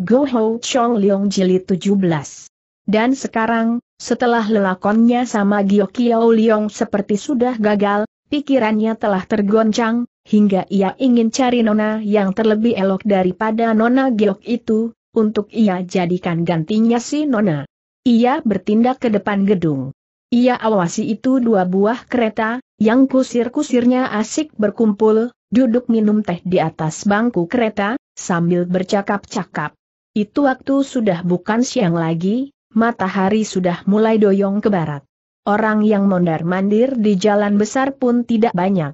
Go Ho Chong Leong Jilid 17. Dan sekarang, setelah lelakonnya sama Gio Kiao Leong seperti sudah gagal, pikirannya telah tergoncang, hingga ia ingin cari nona yang terlebih elok daripada nona Giok itu, untuk ia jadikan gantinya si nona. Ia bertindak ke depan gedung. Ia awasi itu dua buah kereta, yang kusir-kusirnya asik berkumpul, duduk minum teh di atas bangku kereta, sambil bercakap-cakap. Itu waktu sudah bukan siang lagi, matahari sudah mulai doyong ke barat. Orang yang mondar-mandir di jalan besar pun tidak banyak.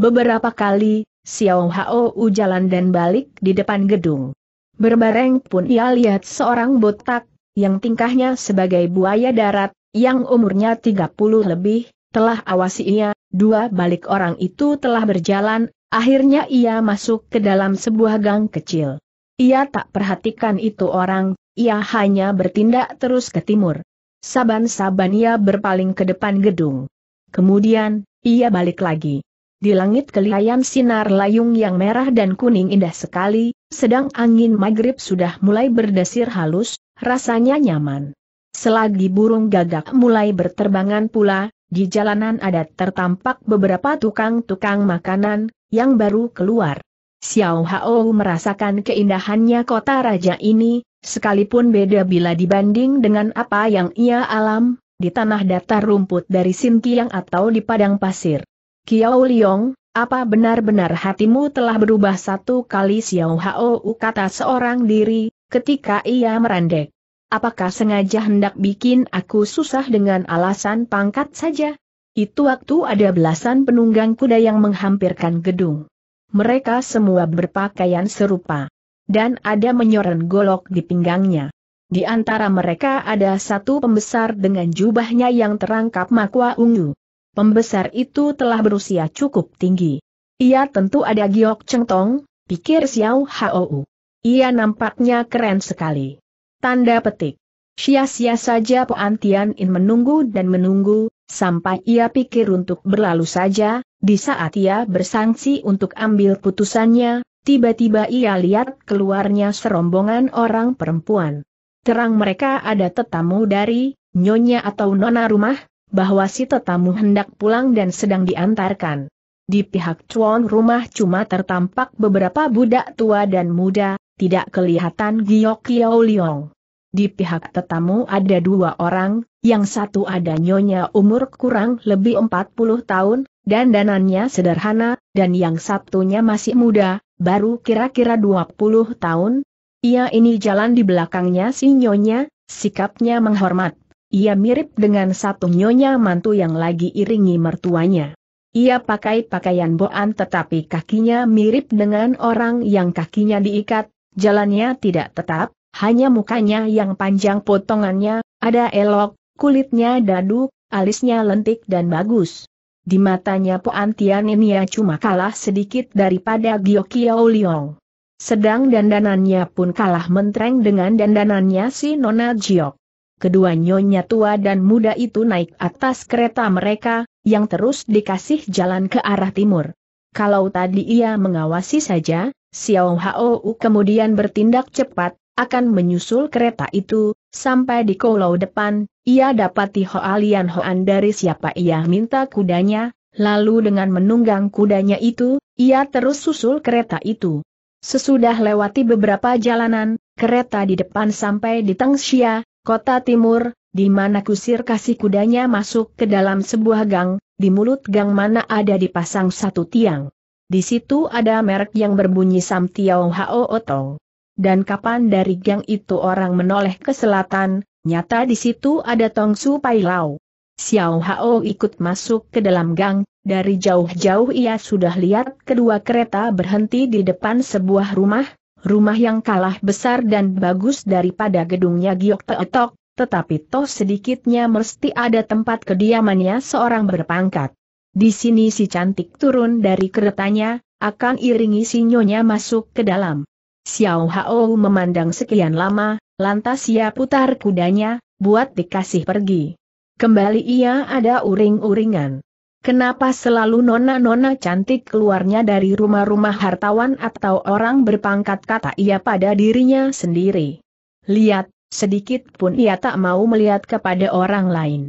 Beberapa kali, Xiao Hao jalan dan balik di depan gedung. Berbareng pun ia lihat seorang botak, yang tingkahnya sebagai buaya darat, yang umurnya 30 lebih, telah awasi ia, dua balik orang itu telah berjalan, akhirnya ia masuk ke dalam sebuah gang kecil. Ia tak perhatikan itu orang, ia hanya bertindak terus ke timur. Saban-saban ia berpaling ke depan gedung. Kemudian, ia balik lagi. Di langit kelihayan sinar layung yang merah dan kuning indah sekali, sedang angin maghrib sudah mulai berdesir halus, rasanya nyaman. Selagi burung gagak mulai berterbangan pula, di jalanan adat tertampak beberapa tukang-tukang makanan, yang baru keluar. Xiao Hao merasakan keindahannya kota raja ini, sekalipun beda bila dibanding dengan apa yang ia alam, di tanah datar rumput dari Kiang atau di padang pasir. Kiao Liong, apa benar-benar hatimu telah berubah satu kali Xiao Hao kata seorang diri, ketika ia merandek. Apakah sengaja hendak bikin aku susah dengan alasan pangkat saja? Itu waktu ada belasan penunggang kuda yang menghampirkan gedung mereka semua berpakaian serupa. Dan ada menyoran golok di pinggangnya. Di antara mereka ada satu pembesar dengan jubahnya yang terangkap makwa ungu. Pembesar itu telah berusia cukup tinggi. Ia tentu ada giok cengtong, pikir Xiao Hou. Ia nampaknya keren sekali. Tanda petik. Sia-sia saja Poantian In menunggu dan menunggu, sampai ia pikir untuk berlalu saja, di saat ia bersangsi untuk ambil putusannya, tiba-tiba ia lihat keluarnya serombongan orang perempuan. Terang mereka ada tetamu dari nyonya atau nona rumah, bahwa si tetamu hendak pulang dan sedang diantarkan. Di pihak cuan rumah cuma tertampak beberapa budak tua dan muda, tidak kelihatan Giok Kiao Liong. Di pihak tetamu ada dua orang, yang satu ada nyonya umur kurang lebih 40 tahun, dan danannya sederhana, dan yang satunya masih muda, baru kira-kira 20 tahun. Ia ini jalan di belakangnya si nyonya, sikapnya menghormat. Ia mirip dengan satu nyonya mantu yang lagi iringi mertuanya. Ia pakai pakaian boan tetapi kakinya mirip dengan orang yang kakinya diikat, jalannya tidak tetap, hanya mukanya yang panjang potongannya, ada elok, kulitnya dadu, alisnya lentik dan bagus. Di matanya ini ya cuma kalah sedikit daripada Kiao Liong. Sedang dandanannya pun kalah mentreng dengan dandanannya si Nona Giok. Kedua nyonya tua dan muda itu naik atas kereta mereka, yang terus dikasih jalan ke arah timur. Kalau tadi ia mengawasi saja, Xiao Hao kemudian bertindak cepat, akan menyusul kereta itu, sampai di kolau depan, ia dapati Hoa Hoan dari siapa ia minta kudanya, lalu dengan menunggang kudanya itu, ia terus susul kereta itu. Sesudah lewati beberapa jalanan, kereta di depan sampai di Tengsia, kota timur, di mana kusir kasih kudanya masuk ke dalam sebuah gang, di mulut gang mana ada dipasang satu tiang. Di situ ada merek yang berbunyi Sam Tiao Hao Otong dan kapan dari gang itu orang menoleh ke selatan, nyata di situ ada Tong Su Pai Lau. Xiao Hao ikut masuk ke dalam gang, dari jauh-jauh ia sudah lihat kedua kereta berhenti di depan sebuah rumah, rumah yang kalah besar dan bagus daripada gedungnya Giok Teetok, tetapi toh sedikitnya mesti ada tempat kediamannya seorang berpangkat. Di sini si cantik turun dari keretanya, akan iringi sinyonya masuk ke dalam. Xiao Hao memandang sekian lama, lantas ia putar kudanya, buat dikasih pergi. Kembali ia ada uring-uringan. Kenapa selalu nona-nona cantik keluarnya dari rumah-rumah hartawan atau orang berpangkat kata ia pada dirinya sendiri. Lihat, sedikit pun ia tak mau melihat kepada orang lain.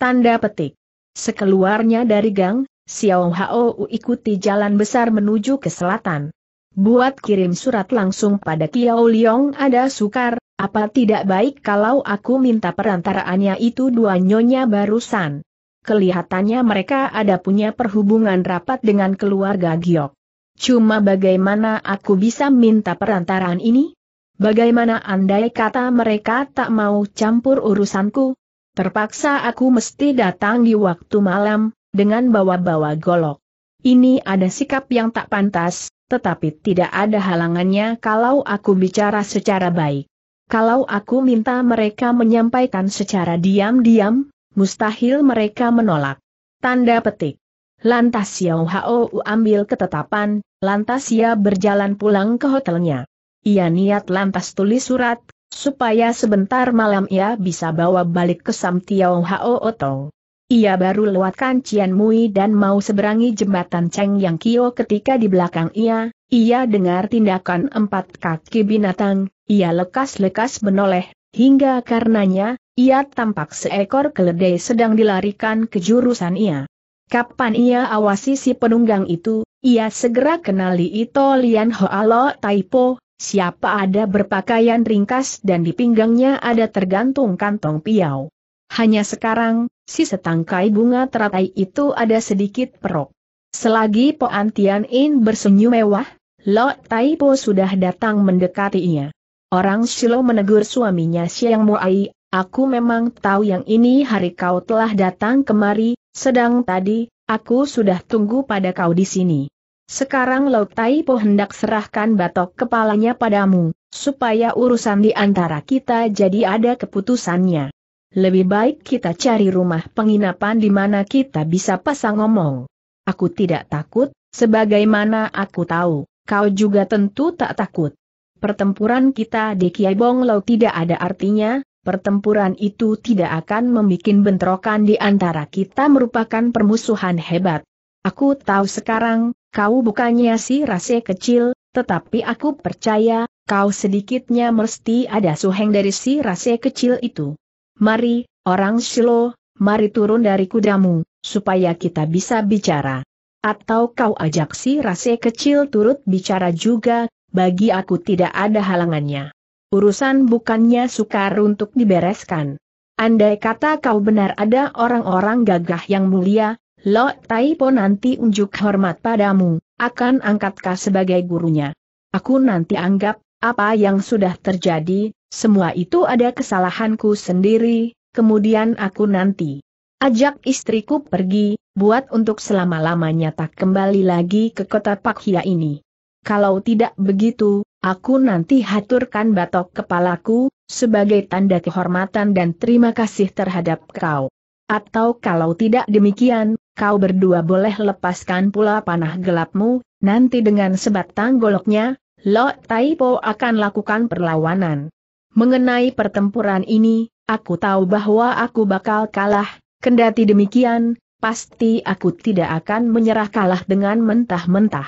Tanda petik. Sekeluarnya dari gang, Xiao Hao ikuti jalan besar menuju ke selatan. Buat kirim surat langsung pada Kiau Liong ada sukar, apa tidak baik kalau aku minta perantaraannya itu dua nyonya barusan. Kelihatannya mereka ada punya perhubungan rapat dengan keluarga Giok. Cuma bagaimana aku bisa minta perantaraan ini? Bagaimana andai kata mereka tak mau campur urusanku? Terpaksa aku mesti datang di waktu malam, dengan bawa-bawa golok. Ini ada sikap yang tak pantas, tetapi tidak ada halangannya kalau aku bicara secara baik. Kalau aku minta mereka menyampaikan secara diam-diam, mustahil mereka menolak. Tanda petik. Lantas Xiao Hao ambil ketetapan, lantas ia berjalan pulang ke hotelnya. Ia niat lantas tulis surat, supaya sebentar malam ia bisa bawa balik ke Sam Tiao Hao Otong. Ia baru lewatkan Cian Mui dan mau seberangi jembatan Cheng Yang Kio ketika di belakang ia, ia dengar tindakan empat kaki binatang, ia lekas-lekas menoleh, hingga karenanya, ia tampak seekor keledai sedang dilarikan ke jurusan ia. Kapan ia awasi si penunggang itu, ia segera kenali itu Lian Hoalo Taipo, siapa ada berpakaian ringkas dan di pinggangnya ada tergantung kantong piau. Hanya sekarang, si setangkai bunga teratai itu ada sedikit perok. Selagi Po Antian In bersenyum mewah, Lo Tai Po sudah datang mendekatinya. Orang Silo menegur suaminya Siang Muai, aku memang tahu yang ini hari kau telah datang kemari, sedang tadi, aku sudah tunggu pada kau di sini. Sekarang Lo Tai Po hendak serahkan batok kepalanya padamu, supaya urusan di antara kita jadi ada keputusannya. Lebih baik kita cari rumah penginapan di mana kita bisa pasang ngomong. Aku tidak takut, sebagaimana aku tahu, kau juga tentu tak takut. Pertempuran kita di Kiai Bonglau tidak ada artinya, pertempuran itu tidak akan membuat bentrokan di antara kita merupakan permusuhan hebat. Aku tahu sekarang, kau bukannya si rase kecil, tetapi aku percaya, kau sedikitnya mesti ada suheng dari si rase kecil itu. Mari, orang Silo, mari turun dari kudamu, supaya kita bisa bicara. Atau kau ajak si rase kecil turut bicara juga, bagi aku tidak ada halangannya. Urusan bukannya sukar untuk dibereskan. Andai kata kau benar ada orang-orang gagah yang mulia, Lo Taipo nanti unjuk hormat padamu, akan angkatkah sebagai gurunya. Aku nanti anggap, apa yang sudah terjadi, semua itu ada kesalahanku sendiri, kemudian aku nanti ajak istriku pergi, buat untuk selama-lamanya tak kembali lagi ke kota Pakhia ini. Kalau tidak begitu, aku nanti haturkan batok kepalaku, sebagai tanda kehormatan dan terima kasih terhadap kau. Atau kalau tidak demikian, kau berdua boleh lepaskan pula panah gelapmu, nanti dengan sebatang goloknya, Lo Taipo akan lakukan perlawanan. Mengenai pertempuran ini, aku tahu bahwa aku bakal kalah, kendati demikian, pasti aku tidak akan menyerah kalah dengan mentah-mentah.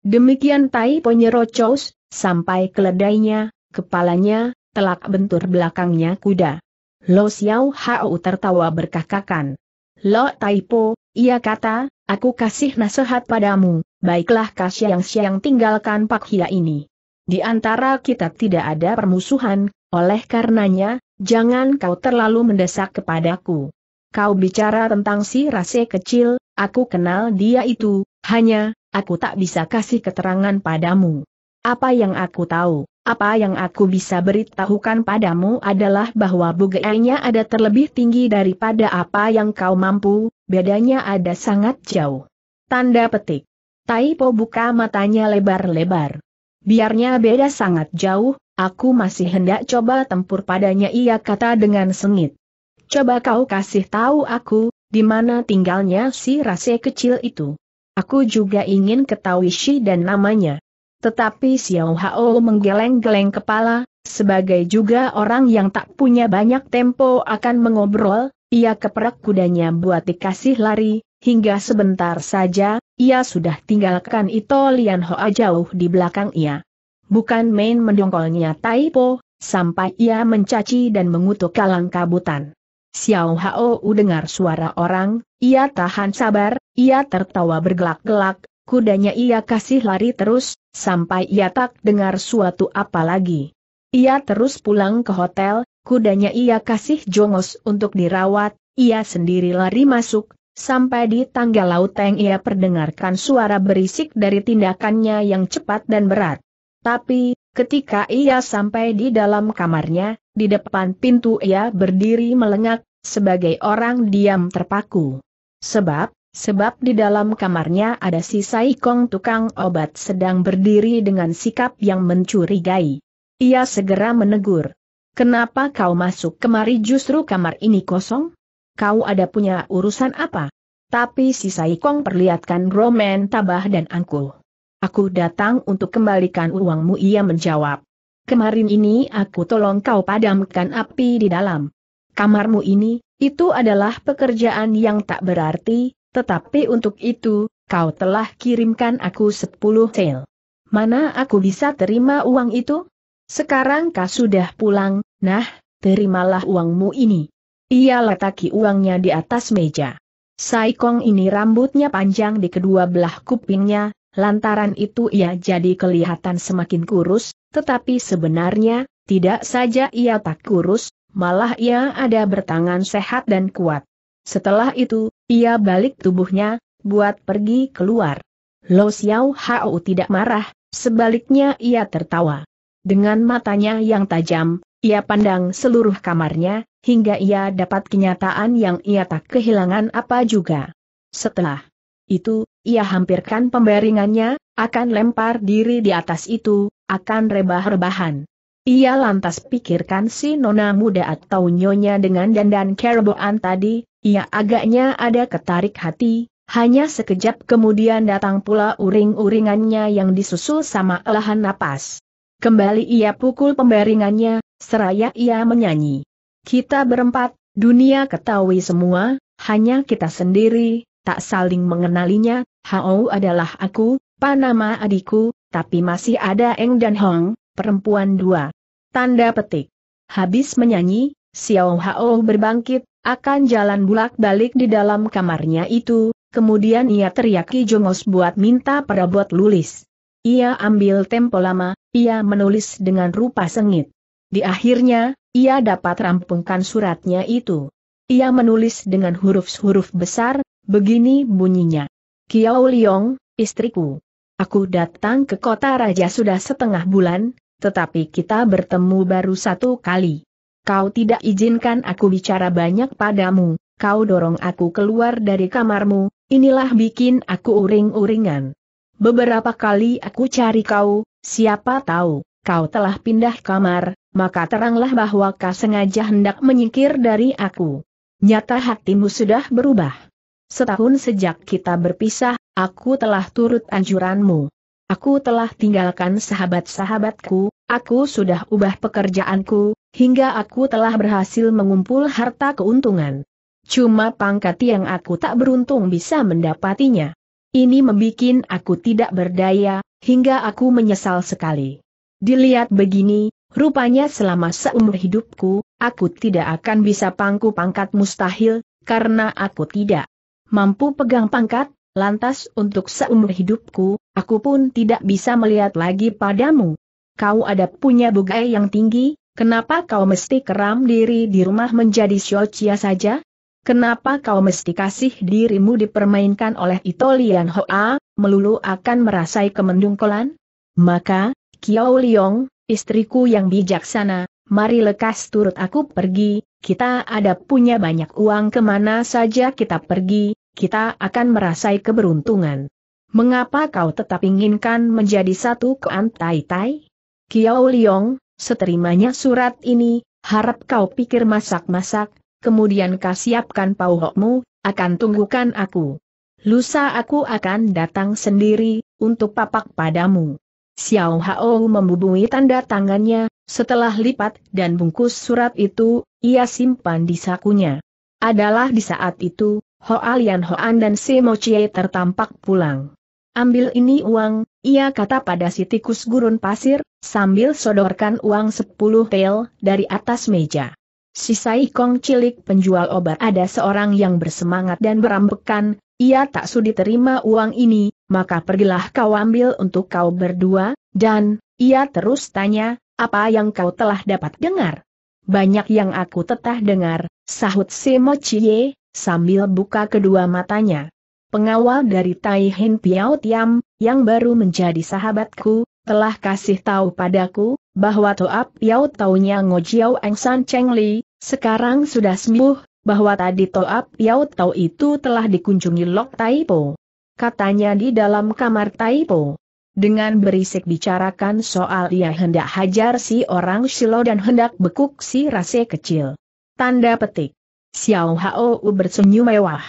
Demikian Tai Ponyerocos, sampai keledainya, kepalanya, telak bentur belakangnya kuda. Lo Xiao Hao tertawa berkakakan. Lo Taipo, ia kata, aku kasih nasihat padamu, baiklah kasih yang siang tinggalkan Pak Hia ini. Di antara kita tidak ada permusuhan, oleh karenanya, jangan kau terlalu mendesak kepadaku. Kau bicara tentang si rase kecil, aku kenal dia itu, hanya, aku tak bisa kasih keterangan padamu. Apa yang aku tahu, apa yang aku bisa beritahukan padamu adalah bahwa bugainya ada terlebih tinggi daripada apa yang kau mampu, bedanya ada sangat jauh. Tanda petik. Taipo buka matanya lebar-lebar. Biarnya beda sangat jauh, aku masih hendak coba tempur padanya ia kata dengan sengit. Coba kau kasih tahu aku, di mana tinggalnya si rase kecil itu. Aku juga ingin ketahui si dan namanya. Tetapi Xiao Hao menggeleng-geleng kepala, sebagai juga orang yang tak punya banyak tempo akan mengobrol, ia keperak kudanya buat dikasih lari, hingga sebentar saja, ia sudah tinggalkan Ito Lian Hoa jauh di belakang ia. Bukan main mendongkolnya Taipo, sampai ia mencaci dan mengutuk kalang kabutan. Xiao Hao dengar suara orang, ia tahan sabar, ia tertawa bergelak-gelak, kudanya ia kasih lari terus, sampai ia tak dengar suatu apa lagi. Ia terus pulang ke hotel, kudanya ia kasih jongos untuk dirawat, ia sendiri lari masuk, Sampai di tangga laut Teng ia perdengarkan suara berisik dari tindakannya yang cepat dan berat. Tapi, ketika ia sampai di dalam kamarnya, di depan pintu ia berdiri melengak, sebagai orang diam terpaku. Sebab, sebab di dalam kamarnya ada si Saikong tukang obat sedang berdiri dengan sikap yang mencurigai. Ia segera menegur. Kenapa kau masuk kemari justru kamar ini kosong? kau ada punya urusan apa? Tapi si Saikong perlihatkan Roman tabah dan angkuh. Aku datang untuk kembalikan uangmu ia menjawab. Kemarin ini aku tolong kau padamkan api di dalam kamarmu ini, itu adalah pekerjaan yang tak berarti, tetapi untuk itu, kau telah kirimkan aku sepuluh sel. Mana aku bisa terima uang itu? Sekarang kau sudah pulang, nah, terimalah uangmu ini. Ia letaki uangnya di atas meja. Saikong ini rambutnya panjang di kedua belah kupingnya, lantaran itu ia jadi kelihatan semakin kurus, tetapi sebenarnya, tidak saja ia tak kurus, malah ia ada bertangan sehat dan kuat. Setelah itu, ia balik tubuhnya, buat pergi keluar. Lo Xiao Hao tidak marah, sebaliknya ia tertawa. Dengan matanya yang tajam, ia pandang seluruh kamarnya, hingga ia dapat kenyataan yang ia tak kehilangan apa juga. Setelah itu, ia hampirkan pembaringannya, akan lempar diri di atas itu, akan rebah-rebahan. Ia lantas pikirkan si nona muda atau nyonya dengan dandan keroboan tadi, ia agaknya ada ketarik hati, hanya sekejap kemudian datang pula uring-uringannya yang disusul sama elahan napas. Kembali ia pukul pembaringannya, seraya ia menyanyi. Kita berempat, dunia ketahui semua, hanya kita sendiri, tak saling mengenalinya, Hao adalah aku, Panama adikku, tapi masih ada Eng dan Hong, perempuan dua. Tanda petik. Habis menyanyi, Xiao Hao berbangkit, akan jalan bulak-balik di dalam kamarnya itu, kemudian ia teriaki Jongos buat minta perabot lulis. Ia ambil tempo lama, ia menulis dengan rupa sengit. Di akhirnya, ia dapat rampungkan suratnya itu. Ia menulis dengan huruf-huruf besar, begini bunyinya. Kiao Liong, istriku. Aku datang ke kota raja sudah setengah bulan, tetapi kita bertemu baru satu kali. Kau tidak izinkan aku bicara banyak padamu, kau dorong aku keluar dari kamarmu, inilah bikin aku uring-uringan. Beberapa kali aku cari kau, siapa tahu kau telah pindah kamar, maka teranglah bahwa kau sengaja hendak menyingkir dari aku. Nyata hatimu sudah berubah. Setahun sejak kita berpisah, aku telah turut anjuranmu. Aku telah tinggalkan sahabat-sahabatku, aku sudah ubah pekerjaanku, hingga aku telah berhasil mengumpul harta keuntungan. Cuma pangkat yang aku tak beruntung bisa mendapatinya. Ini membuat aku tidak berdaya, hingga aku menyesal sekali. Dilihat begini, rupanya selama seumur hidupku, aku tidak akan bisa pangku pangkat mustahil, karena aku tidak mampu pegang pangkat, lantas untuk seumur hidupku, aku pun tidak bisa melihat lagi padamu. Kau ada punya bugai yang tinggi, kenapa kau mesti keram diri di rumah menjadi syocia saja? Kenapa kau mesti kasih dirimu dipermainkan oleh Itolian Hoa, melulu akan merasai kemendungkolan? Maka, Kiao Liong, istriku yang bijaksana, mari lekas turut aku pergi, kita ada punya banyak uang kemana saja kita pergi, kita akan merasai keberuntungan. Mengapa kau tetap inginkan menjadi satu kean tai tai? Kiao Liong, seterimanya surat ini, harap kau pikir masak-masak, kemudian kau siapkan pauhokmu, akan tunggukan aku. Lusa aku akan datang sendiri, untuk papak padamu. Xiao Hao membubui tanda tangannya, setelah lipat dan bungkus surat itu, ia simpan di sakunya. Adalah di saat itu, Ho Alian Hoan dan Si Mo Chie tertampak pulang. Ambil ini uang, ia kata pada si tikus gurun pasir, sambil sodorkan uang sepuluh tel dari atas meja. Si Sai Kong cilik penjual obat ada seorang yang bersemangat dan berambekan, ia tak sudi terima uang ini, maka pergilah kau ambil untuk kau berdua, dan, ia terus tanya, apa yang kau telah dapat dengar? Banyak yang aku tetah dengar, sahut Simo Chie, sambil buka kedua matanya. Pengawal dari Tai Hin Piao Tiam, yang baru menjadi sahabatku, telah kasih tahu padaku, bahwa Toa Piao taunya Ngo Jiao Eng San Cheng Li, sekarang sudah sembuh, bahwa tadi Toa Piao Tau itu telah dikunjungi Lok Tai Po katanya di dalam kamar Taipo. Dengan berisik bicarakan soal ia hendak hajar si orang silo dan hendak bekuk si rase kecil. Tanda petik. Xiao Hao bersenyum mewah.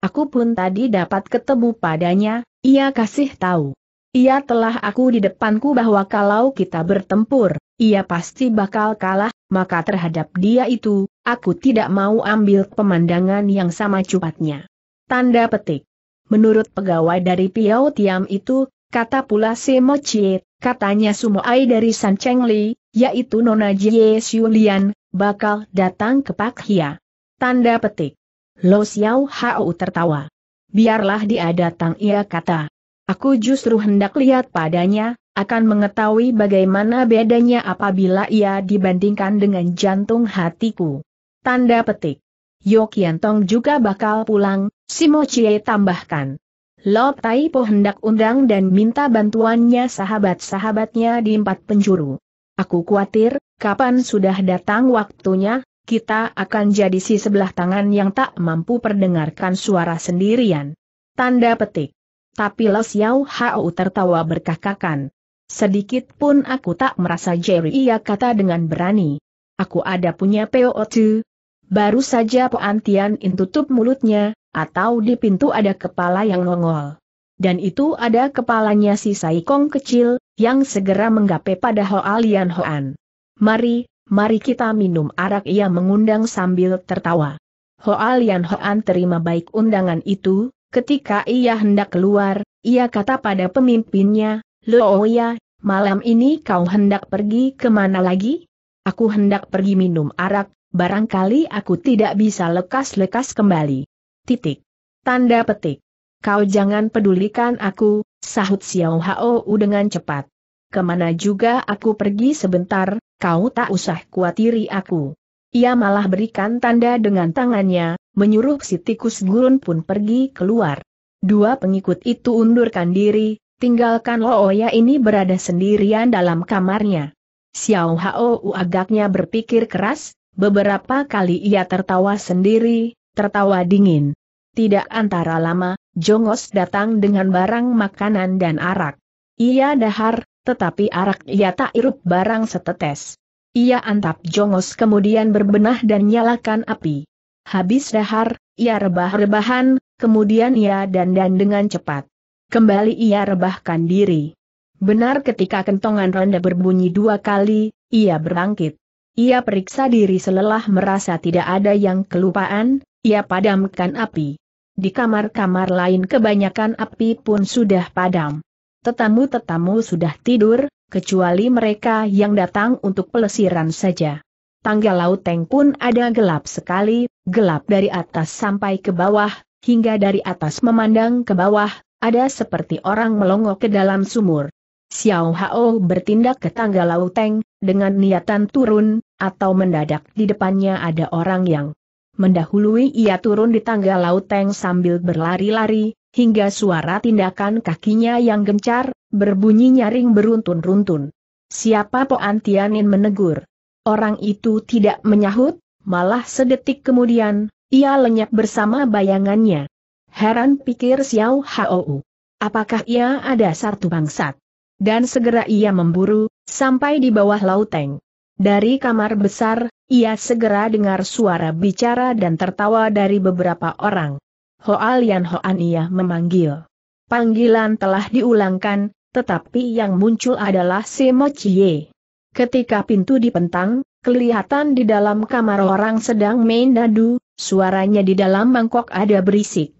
Aku pun tadi dapat ketemu padanya, ia kasih tahu. Ia telah aku di depanku bahwa kalau kita bertempur, ia pasti bakal kalah, maka terhadap dia itu, aku tidak mau ambil pemandangan yang sama cupatnya. Tanda petik. Menurut pegawai dari Piao Tiam itu, kata pula Simo Chie, katanya Sumoai dari San Cheng Li, yaitu Nona Jie Xiulian, bakal datang ke Pak Hia. Tanda petik. Lo Xiao Hao tertawa. Biarlah dia datang ia kata. Aku justru hendak lihat padanya, akan mengetahui bagaimana bedanya apabila ia dibandingkan dengan jantung hatiku. Tanda petik. Yoke Yantong juga bakal pulang, Simo Chie tambahkan. Lo Tai Po hendak undang dan minta bantuannya sahabat-sahabatnya di empat penjuru. Aku khawatir, kapan sudah datang waktunya, kita akan jadi si sebelah tangan yang tak mampu perdengarkan suara sendirian. Tanda petik. Tapi Lo Xiao Hao tertawa berkakakan. Sedikit pun aku tak merasa Jerry ia kata dengan berani. Aku ada punya PO2. Baru saja Poantian intutup mulutnya, atau di pintu ada kepala yang nongol. Dan itu ada kepalanya si Saikong kecil, yang segera menggapai pada Hoa Lian Hoan. Mari, mari kita minum arak ia mengundang sambil tertawa. Hoa Lian Hoan terima baik undangan itu, ketika ia hendak keluar, ia kata pada pemimpinnya, Looya, oh malam ini kau hendak pergi kemana lagi? Aku hendak pergi minum arak, barangkali aku tidak bisa lekas-lekas kembali. Titik. Tanda petik. Kau jangan pedulikan aku, sahut Xiao Hao dengan cepat. Kemana juga aku pergi sebentar, kau tak usah kuatiri aku. Ia malah berikan tanda dengan tangannya, menyuruh si tikus gurun pun pergi keluar. Dua pengikut itu undurkan diri, tinggalkan Looya ini berada sendirian dalam kamarnya. Xiao Hao agaknya berpikir keras, beberapa kali ia tertawa sendiri, tertawa dingin. Tidak antara lama, Jongos datang dengan barang makanan dan arak. Ia dahar, tetapi arak ia tak irup barang setetes. Ia antap Jongos kemudian berbenah dan nyalakan api. Habis dahar, ia rebah-rebahan, kemudian ia dandan dengan cepat. Kembali ia rebahkan diri. Benar ketika kentongan ronda berbunyi dua kali, ia berangkit. Ia periksa diri selelah merasa tidak ada yang kelupaan, ia padamkan api. Di kamar-kamar lain kebanyakan api pun sudah padam. Tetamu-tetamu sudah tidur, kecuali mereka yang datang untuk pelesiran saja. Tangga lauteng pun ada gelap sekali, gelap dari atas sampai ke bawah, hingga dari atas memandang ke bawah, ada seperti orang melongo ke dalam sumur. Xiao Hao bertindak ke tangga lauteng, dengan niatan turun, atau mendadak di depannya ada orang yang Mendahului ia turun di tangga laut teng sambil berlari-lari, hingga suara tindakan kakinya yang gencar, berbunyi nyaring beruntun-runtun. Siapa Poan Tianin menegur? Orang itu tidak menyahut, malah sedetik kemudian, ia lenyap bersama bayangannya. Heran pikir Xiao Hou. Apakah ia ada satu bangsat? Dan segera ia memburu, sampai di bawah lauteng. Dari kamar besar, ia segera dengar suara bicara dan tertawa dari beberapa orang. Hoa Lian Hoan ia memanggil. Panggilan telah diulangkan, tetapi yang muncul adalah Simo Chie. Ketika pintu dipentang, kelihatan di dalam kamar orang sedang main dadu, suaranya di dalam mangkok ada berisik.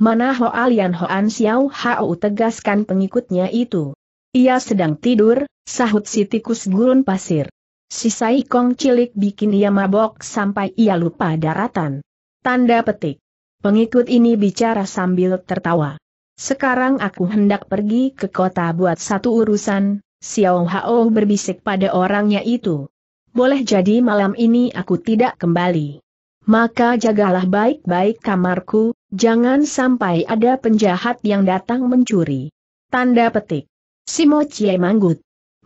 Mana Hoa Lian Hoan Xiao Hao tegaskan pengikutnya itu. Ia sedang tidur, sahut si tikus gurun pasir. Si Saikong cilik bikin ia mabok sampai ia lupa daratan. Tanda petik. Pengikut ini bicara sambil tertawa. Sekarang aku hendak pergi ke kota buat satu urusan, Xiao Hao berbisik pada orangnya itu. Boleh jadi malam ini aku tidak kembali. Maka jagalah baik-baik kamarku, jangan sampai ada penjahat yang datang mencuri. Tanda petik. Simo Chie Manggut.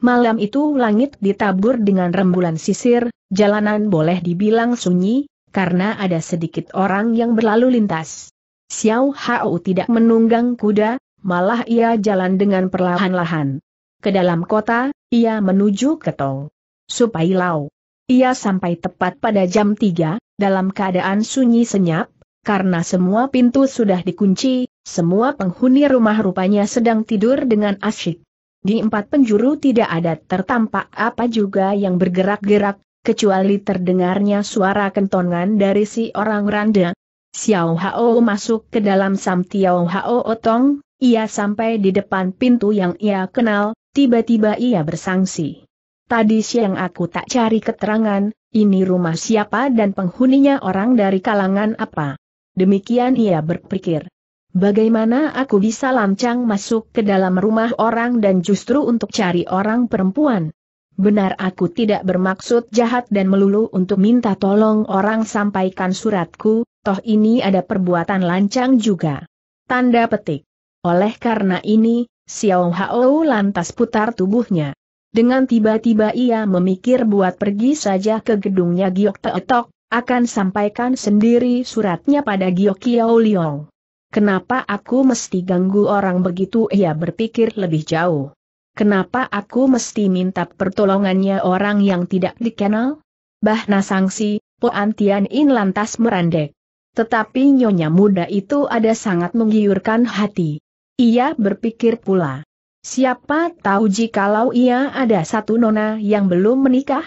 Malam itu langit ditabur dengan rembulan sisir, jalanan boleh dibilang sunyi, karena ada sedikit orang yang berlalu lintas. Xiao Hao tidak menunggang kuda, malah ia jalan dengan perlahan-lahan. Ke dalam kota, ia menuju ke tol. Supai Lau. Ia sampai tepat pada jam 3, dalam keadaan sunyi senyap, karena semua pintu sudah dikunci, semua penghuni rumah rupanya sedang tidur dengan asyik. Di empat penjuru tidak ada tertampak apa juga yang bergerak-gerak, kecuali terdengarnya suara kentongan dari si orang randa. Xiao Hao masuk ke dalam Sam Tiao Hao Otong, ia sampai di depan pintu yang ia kenal, tiba-tiba ia bersangsi. Tadi siang aku tak cari keterangan, ini rumah siapa dan penghuninya orang dari kalangan apa. Demikian ia berpikir. Bagaimana aku bisa lancang masuk ke dalam rumah orang dan justru untuk cari orang perempuan? Benar aku tidak bermaksud jahat dan melulu untuk minta tolong orang sampaikan suratku, toh ini ada perbuatan lancang juga. Tanda petik. Oleh karena ini, Xiao Hao lantas putar tubuhnya. Dengan tiba-tiba ia memikir buat pergi saja ke gedungnya Giok Teotok, akan sampaikan sendiri suratnya pada Giok Kiao Liong. Kenapa aku mesti ganggu orang begitu? Ia berpikir lebih jauh. Kenapa aku mesti minta pertolongannya orang yang tidak dikenal? Bah Nasangsi, Poan Tian In lantas merandek. Tetapi nyonya muda itu ada sangat menggiurkan hati. Ia berpikir pula. Siapa tahu jikalau ia ada satu nona yang belum menikah?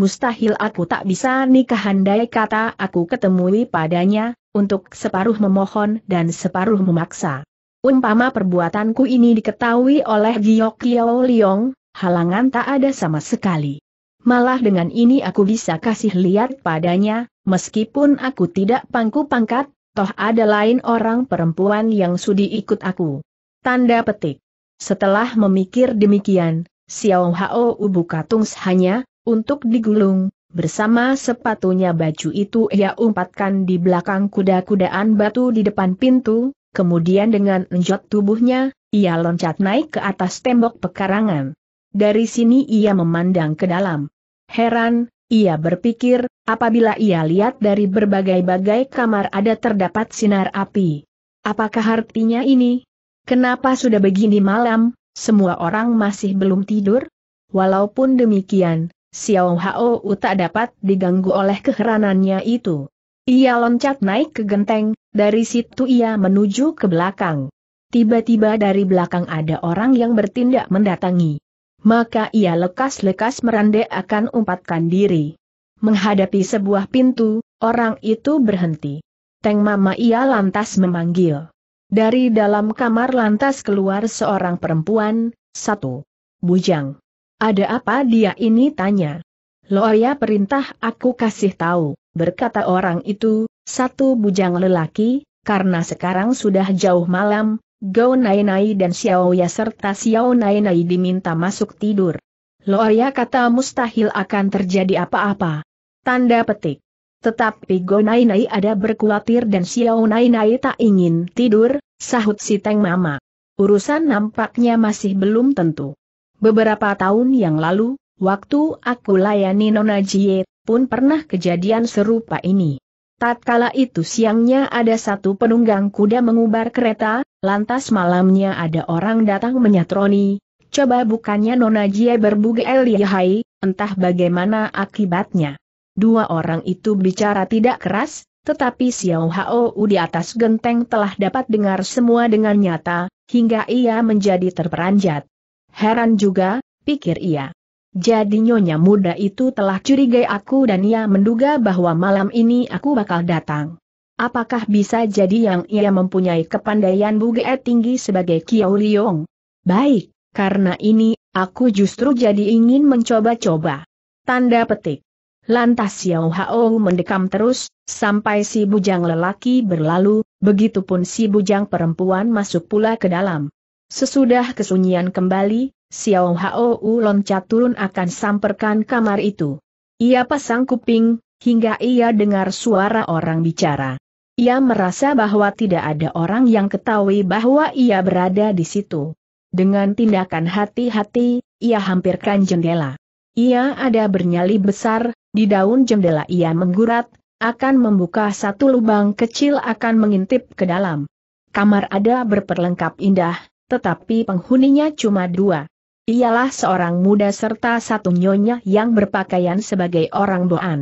Mustahil aku tak bisa nikah handai kata aku ketemui padanya, untuk separuh memohon dan separuh memaksa. Umpama perbuatanku ini diketahui oleh Giok Kiao Liong, halangan tak ada sama sekali. Malah dengan ini aku bisa kasih lihat padanya, meskipun aku tidak pangku pangkat, toh ada lain orang perempuan yang sudi ikut aku. Tanda petik. Setelah memikir demikian, Xiao Hao Ubu tungs hanya, untuk digulung, Bersama sepatunya baju itu ia umpatkan di belakang kuda-kudaan batu di depan pintu, kemudian dengan enjot tubuhnya, ia loncat naik ke atas tembok pekarangan. Dari sini ia memandang ke dalam. Heran, ia berpikir, apabila ia lihat dari berbagai-bagai kamar ada terdapat sinar api. Apakah artinya ini? Kenapa sudah begini malam, semua orang masih belum tidur? Walaupun demikian, Xiao Hao tak dapat diganggu oleh keheranannya itu. Ia loncat naik ke genteng, dari situ ia menuju ke belakang. Tiba-tiba dari belakang ada orang yang bertindak mendatangi. Maka ia lekas-lekas merandek akan umpatkan diri. Menghadapi sebuah pintu, orang itu berhenti. Teng Mama ia lantas memanggil. Dari dalam kamar lantas keluar seorang perempuan, satu. Bujang. Ada apa dia ini tanya? Loya perintah aku kasih tahu, berkata orang itu, satu bujang lelaki, karena sekarang sudah jauh malam, Gao Nai Nai dan Xiao Ya serta Xiao Nai Nai diminta masuk tidur. Loya kata mustahil akan terjadi apa-apa. Tanda petik. Tetapi Gao Nai ada berkuatir dan Xiao Nai Nai tak ingin tidur, sahut si Teng Mama. Urusan nampaknya masih belum tentu. Beberapa tahun yang lalu, waktu aku layani Nona Jie, pun pernah kejadian serupa ini. Tatkala itu siangnya ada satu penunggang kuda mengubar kereta, lantas malamnya ada orang datang menyatroni, coba bukannya Nona Jie berbugel lihai, entah bagaimana akibatnya. Dua orang itu bicara tidak keras, tetapi Xiao Hao di atas genteng telah dapat dengar semua dengan nyata, hingga ia menjadi terperanjat. Heran juga, pikir ia. Jadi nyonya muda itu telah curigai aku dan ia menduga bahwa malam ini aku bakal datang. Apakah bisa jadi yang ia mempunyai kepandaian buge tinggi sebagai Kiau Liong? Baik, karena ini, aku justru jadi ingin mencoba-coba. Tanda petik. Lantas Xiao Hao mendekam terus, sampai si bujang lelaki berlalu, begitupun si bujang perempuan masuk pula ke dalam. Sesudah kesunyian kembali, Xiao Hao loncat turun akan samperkan kamar itu. Ia pasang kuping, hingga ia dengar suara orang bicara. Ia merasa bahwa tidak ada orang yang ketahui bahwa ia berada di situ. Dengan tindakan hati-hati, ia hampirkan jendela. Ia ada bernyali besar, di daun jendela ia menggurat, akan membuka satu lubang kecil akan mengintip ke dalam. Kamar ada berperlengkap indah, tetapi penghuninya cuma dua. Ialah seorang muda serta satu nyonya yang berpakaian sebagai orang doan.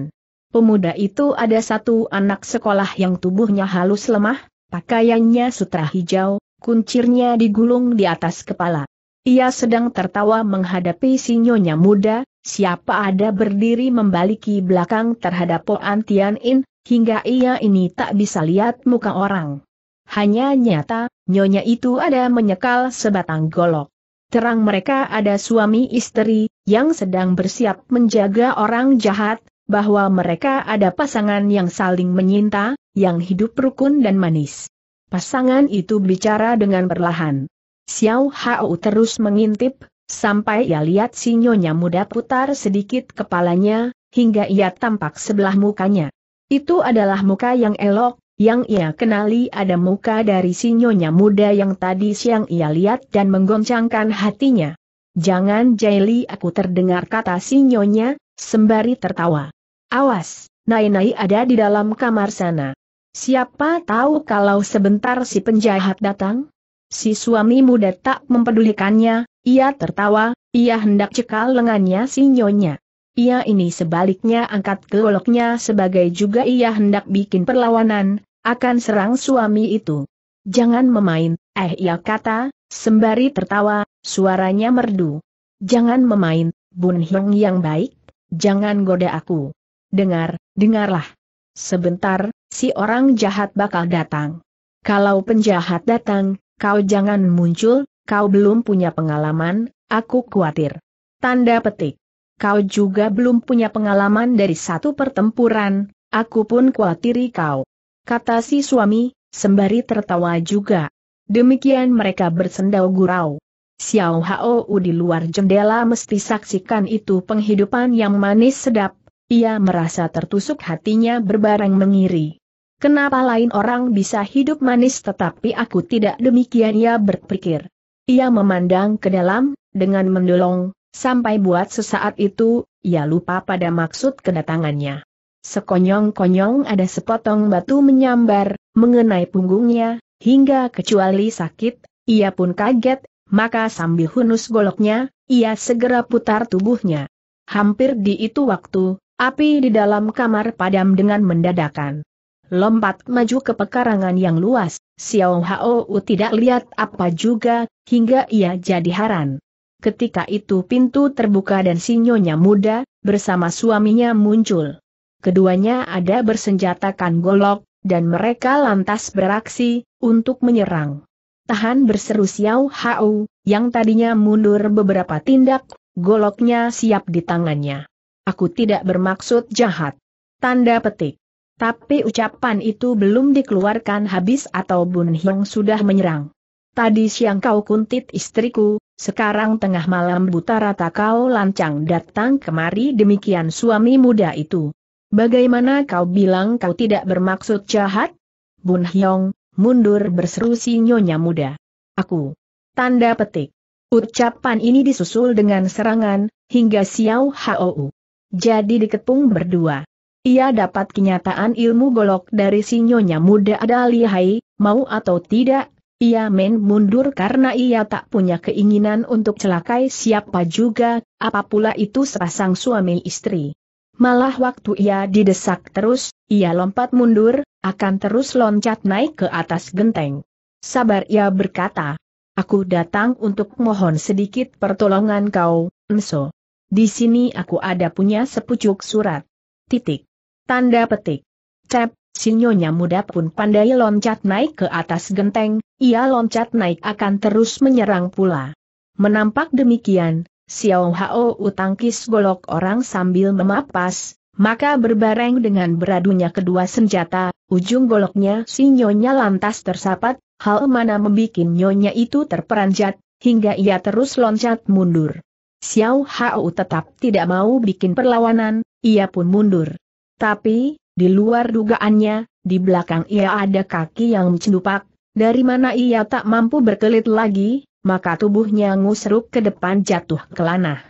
Pemuda itu ada satu anak sekolah yang tubuhnya halus lemah, pakaiannya sutra hijau, kuncirnya digulung di atas kepala. Ia sedang tertawa menghadapi si nyonya muda, siapa ada berdiri membaliki belakang terhadap Poan Tian In, hingga ia ini tak bisa lihat muka orang. Hanya nyata, nyonya itu ada menyekal sebatang golok. Terang mereka ada suami istri, yang sedang bersiap menjaga orang jahat, bahwa mereka ada pasangan yang saling menyinta, yang hidup rukun dan manis. Pasangan itu bicara dengan perlahan. Xiao Hao terus mengintip, sampai ia lihat si nyonya muda putar sedikit kepalanya, hingga ia tampak sebelah mukanya. Itu adalah muka yang elok, yang ia kenali ada muka dari sinyonya muda yang tadi siang ia lihat dan menggoncangkan hatinya. Jangan jeli aku terdengar kata sinyonya, sembari tertawa. Awas, Nai-Nai ada di dalam kamar sana. Siapa tahu kalau sebentar si penjahat datang? Si suami muda tak mempedulikannya, ia tertawa, ia hendak cekal lengannya sinyonya. Ia ini sebaliknya angkat goloknya sebagai juga ia hendak bikin perlawanan, akan serang suami itu. Jangan memain, eh ia kata, sembari tertawa, suaranya merdu. Jangan memain, Bun Hyong yang baik, jangan goda aku. Dengar, dengarlah. Sebentar, si orang jahat bakal datang. Kalau penjahat datang, kau jangan muncul, kau belum punya pengalaman, aku khawatir. Tanda petik kau juga belum punya pengalaman dari satu pertempuran, aku pun khawatir kau. Kata si suami, sembari tertawa juga. Demikian mereka bersendau gurau. Xiao Hao di luar jendela mesti saksikan itu penghidupan yang manis sedap, ia merasa tertusuk hatinya berbaring mengiri. Kenapa lain orang bisa hidup manis tetapi aku tidak demikian ia berpikir. Ia memandang ke dalam, dengan mendolong, Sampai buat sesaat itu, ia lupa pada maksud kedatangannya. Sekonyong-konyong ada sepotong batu menyambar, mengenai punggungnya, hingga kecuali sakit, ia pun kaget, maka sambil hunus goloknya, ia segera putar tubuhnya. Hampir di itu waktu, api di dalam kamar padam dengan mendadakan. Lompat maju ke pekarangan yang luas, Xiao Hao tidak lihat apa juga, hingga ia jadi haran. Ketika itu pintu terbuka dan sinyonya muda, bersama suaminya muncul. Keduanya ada bersenjatakan golok, dan mereka lantas beraksi, untuk menyerang. Tahan berseru Xiao Hao, yang tadinya mundur beberapa tindak, goloknya siap di tangannya. Aku tidak bermaksud jahat. Tanda petik. Tapi ucapan itu belum dikeluarkan habis atau Bun Hyang sudah menyerang. Tadi siang kau kuntit istriku, sekarang tengah malam buta rata kau lancang datang kemari demikian suami muda itu. Bagaimana kau bilang kau tidak bermaksud jahat? Bun Hyong, mundur berseru si nyonya muda. Aku. Tanda petik. Ucapan ini disusul dengan serangan, hingga Xiao Hou. Jadi dikepung berdua. Ia dapat kenyataan ilmu golok dari si nyonya muda ada lihai, mau atau tidak, ia men mundur karena ia tak punya keinginan untuk celakai siapa juga, apapula itu sepasang suami istri. Malah waktu ia didesak terus, ia lompat mundur, akan terus loncat naik ke atas genteng. Sabar ia berkata, aku datang untuk mohon sedikit pertolongan kau, Enso. Di sini aku ada punya sepucuk surat. Titik. Tanda petik. Cep, Sinyonya muda pun pandai loncat naik ke atas genteng, ia loncat naik akan terus menyerang pula. Menampak demikian, Xiao Hao utangkis golok orang sambil memapas, maka berbareng dengan beradunya kedua senjata, ujung goloknya sinyonya lantas tersapat, hal mana membuat nyonya itu terperanjat, hingga ia terus loncat mundur. Xiao Hao tetap tidak mau bikin perlawanan, ia pun mundur. Tapi, di luar dugaannya, di belakang ia ada kaki yang mencelupak, dari mana ia tak mampu berkelit lagi, maka tubuhnya ngusruk ke depan jatuh ke lanah.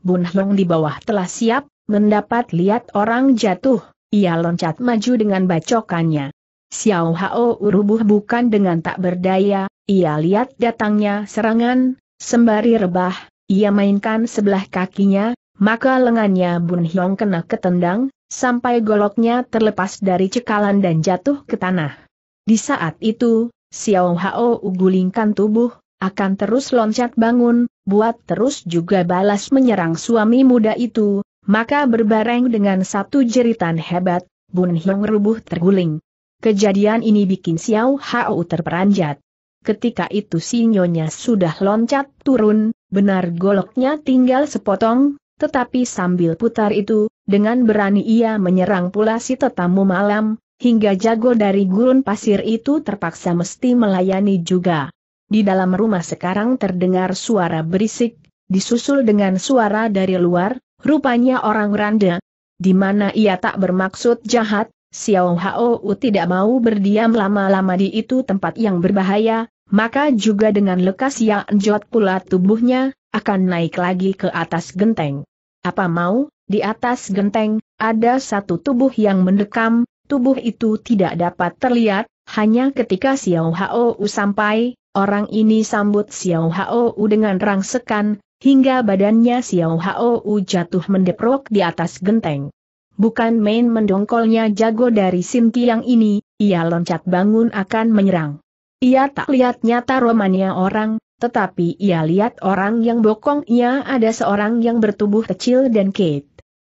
Bun Hong di bawah telah siap, mendapat lihat orang jatuh, ia loncat maju dengan bacokannya. Xiao Hao rubuh bukan dengan tak berdaya, ia lihat datangnya serangan, sembari rebah, ia mainkan sebelah kakinya, maka lengannya Bun Hong kena ketendang, sampai goloknya terlepas dari cekalan dan jatuh ke tanah. Di saat itu, Xiao Hao gulingkan tubuh, akan terus loncat bangun, buat terus juga balas menyerang suami muda itu, maka berbareng dengan satu jeritan hebat, Bun Hiong rubuh terguling. Kejadian ini bikin Xiao Hao terperanjat. Ketika itu si nyonya sudah loncat turun, benar goloknya tinggal sepotong, tetapi sambil putar itu, dengan berani ia menyerang pula si tetamu malam, hingga jago dari gurun pasir itu terpaksa mesti melayani juga. Di dalam rumah sekarang terdengar suara berisik, disusul dengan suara dari luar, rupanya orang randa. Di mana ia tak bermaksud jahat, Xiao Hao tidak mau berdiam lama-lama di itu tempat yang berbahaya, maka juga dengan lekas ia enjot pula tubuhnya, akan naik lagi ke atas genteng. Apa mau, di atas genteng, ada satu tubuh yang mendekam, tubuh itu tidak dapat terlihat, hanya ketika Xiao Hao u sampai, orang ini sambut Xiao Hao u dengan rangsekan, hingga badannya Xiao Hao u jatuh mendeprok di atas genteng. Bukan main mendongkolnya jago dari Sinti yang ini, ia loncat bangun akan menyerang. Ia tak lihat nyata romannya orang, tetapi ia lihat orang yang bokong ia ada seorang yang bertubuh kecil dan kek.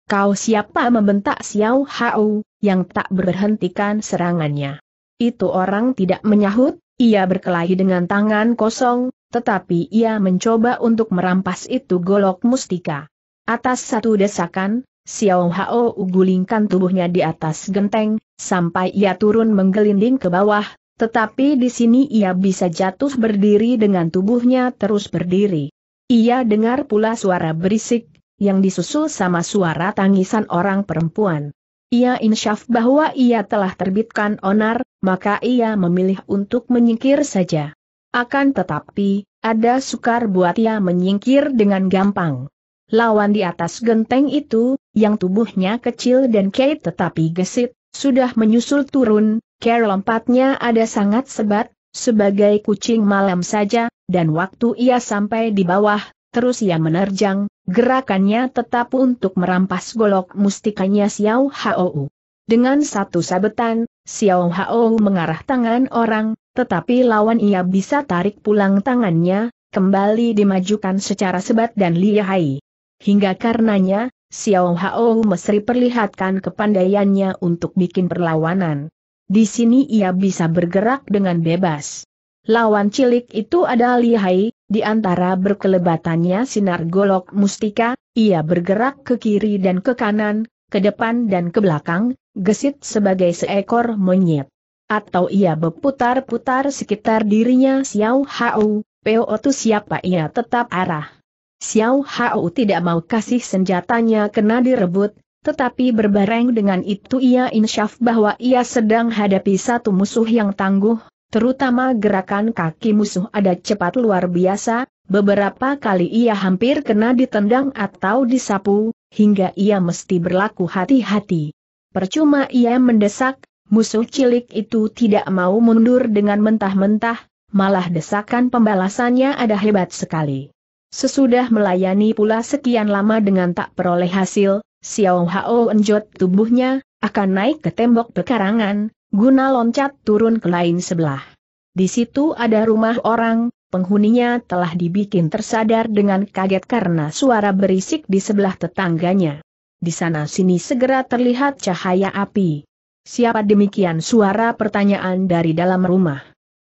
Kau siapa membentak Xiao Hao, yang tak berhentikan serangannya. Itu orang tidak menyahut, ia berkelahi dengan tangan kosong, tetapi ia mencoba untuk merampas itu golok mustika. Atas satu desakan, Xiao Hao gulingkan tubuhnya di atas genteng, sampai ia turun menggelinding ke bawah, tetapi di sini ia bisa jatuh berdiri dengan tubuhnya terus berdiri. Ia dengar pula suara berisik yang disusul sama suara tangisan orang perempuan. Ia insyaf bahwa ia telah terbitkan onar, maka ia memilih untuk menyingkir saja. Akan tetapi, ada sukar buat ia menyingkir dengan gampang. Lawan di atas genteng itu, yang tubuhnya kecil dan kait tetapi gesit, sudah menyusul turun, Care lompatnya ada sangat sebat, sebagai kucing malam saja, dan waktu ia sampai di bawah, terus ia menerjang, Gerakannya tetap untuk merampas golok mustikanya Xiao Hao. Dengan satu sabetan, Xiao Hao mengarah tangan orang, tetapi lawan ia bisa tarik pulang tangannya, kembali dimajukan secara sebat dan lihai. Hingga karenanya, Xiao Hao Mesri perlihatkan kepandaiannya untuk bikin perlawanan. Di sini ia bisa bergerak dengan bebas. Lawan cilik itu adalah lihai, di antara berkelebatannya sinar golok mustika, ia bergerak ke kiri dan ke kanan, ke depan dan ke belakang, gesit sebagai seekor monyet. Atau ia berputar-putar sekitar dirinya Xiao Hao, itu siapa ia tetap arah. Xiao Hao tidak mau kasih senjatanya kena direbut, tetapi berbareng dengan itu ia insyaf bahwa ia sedang hadapi satu musuh yang tangguh, terutama gerakan kaki musuh ada cepat luar biasa, beberapa kali ia hampir kena ditendang atau disapu, hingga ia mesti berlaku hati-hati. Percuma ia mendesak, musuh cilik itu tidak mau mundur dengan mentah-mentah, malah desakan pembalasannya ada hebat sekali. Sesudah melayani pula sekian lama dengan tak peroleh hasil, Xiao Hao enjot tubuhnya, akan naik ke tembok pekarangan, guna loncat turun ke lain sebelah. Di situ ada rumah orang, penghuninya telah dibikin tersadar dengan kaget karena suara berisik di sebelah tetangganya. Di sana-sini segera terlihat cahaya api. Siapa demikian suara pertanyaan dari dalam rumah.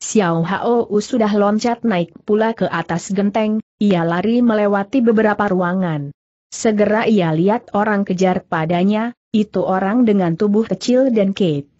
Xiao Hao sudah loncat naik pula ke atas genteng, ia lari melewati beberapa ruangan. Segera ia lihat orang kejar padanya, itu orang dengan tubuh kecil dan Kate.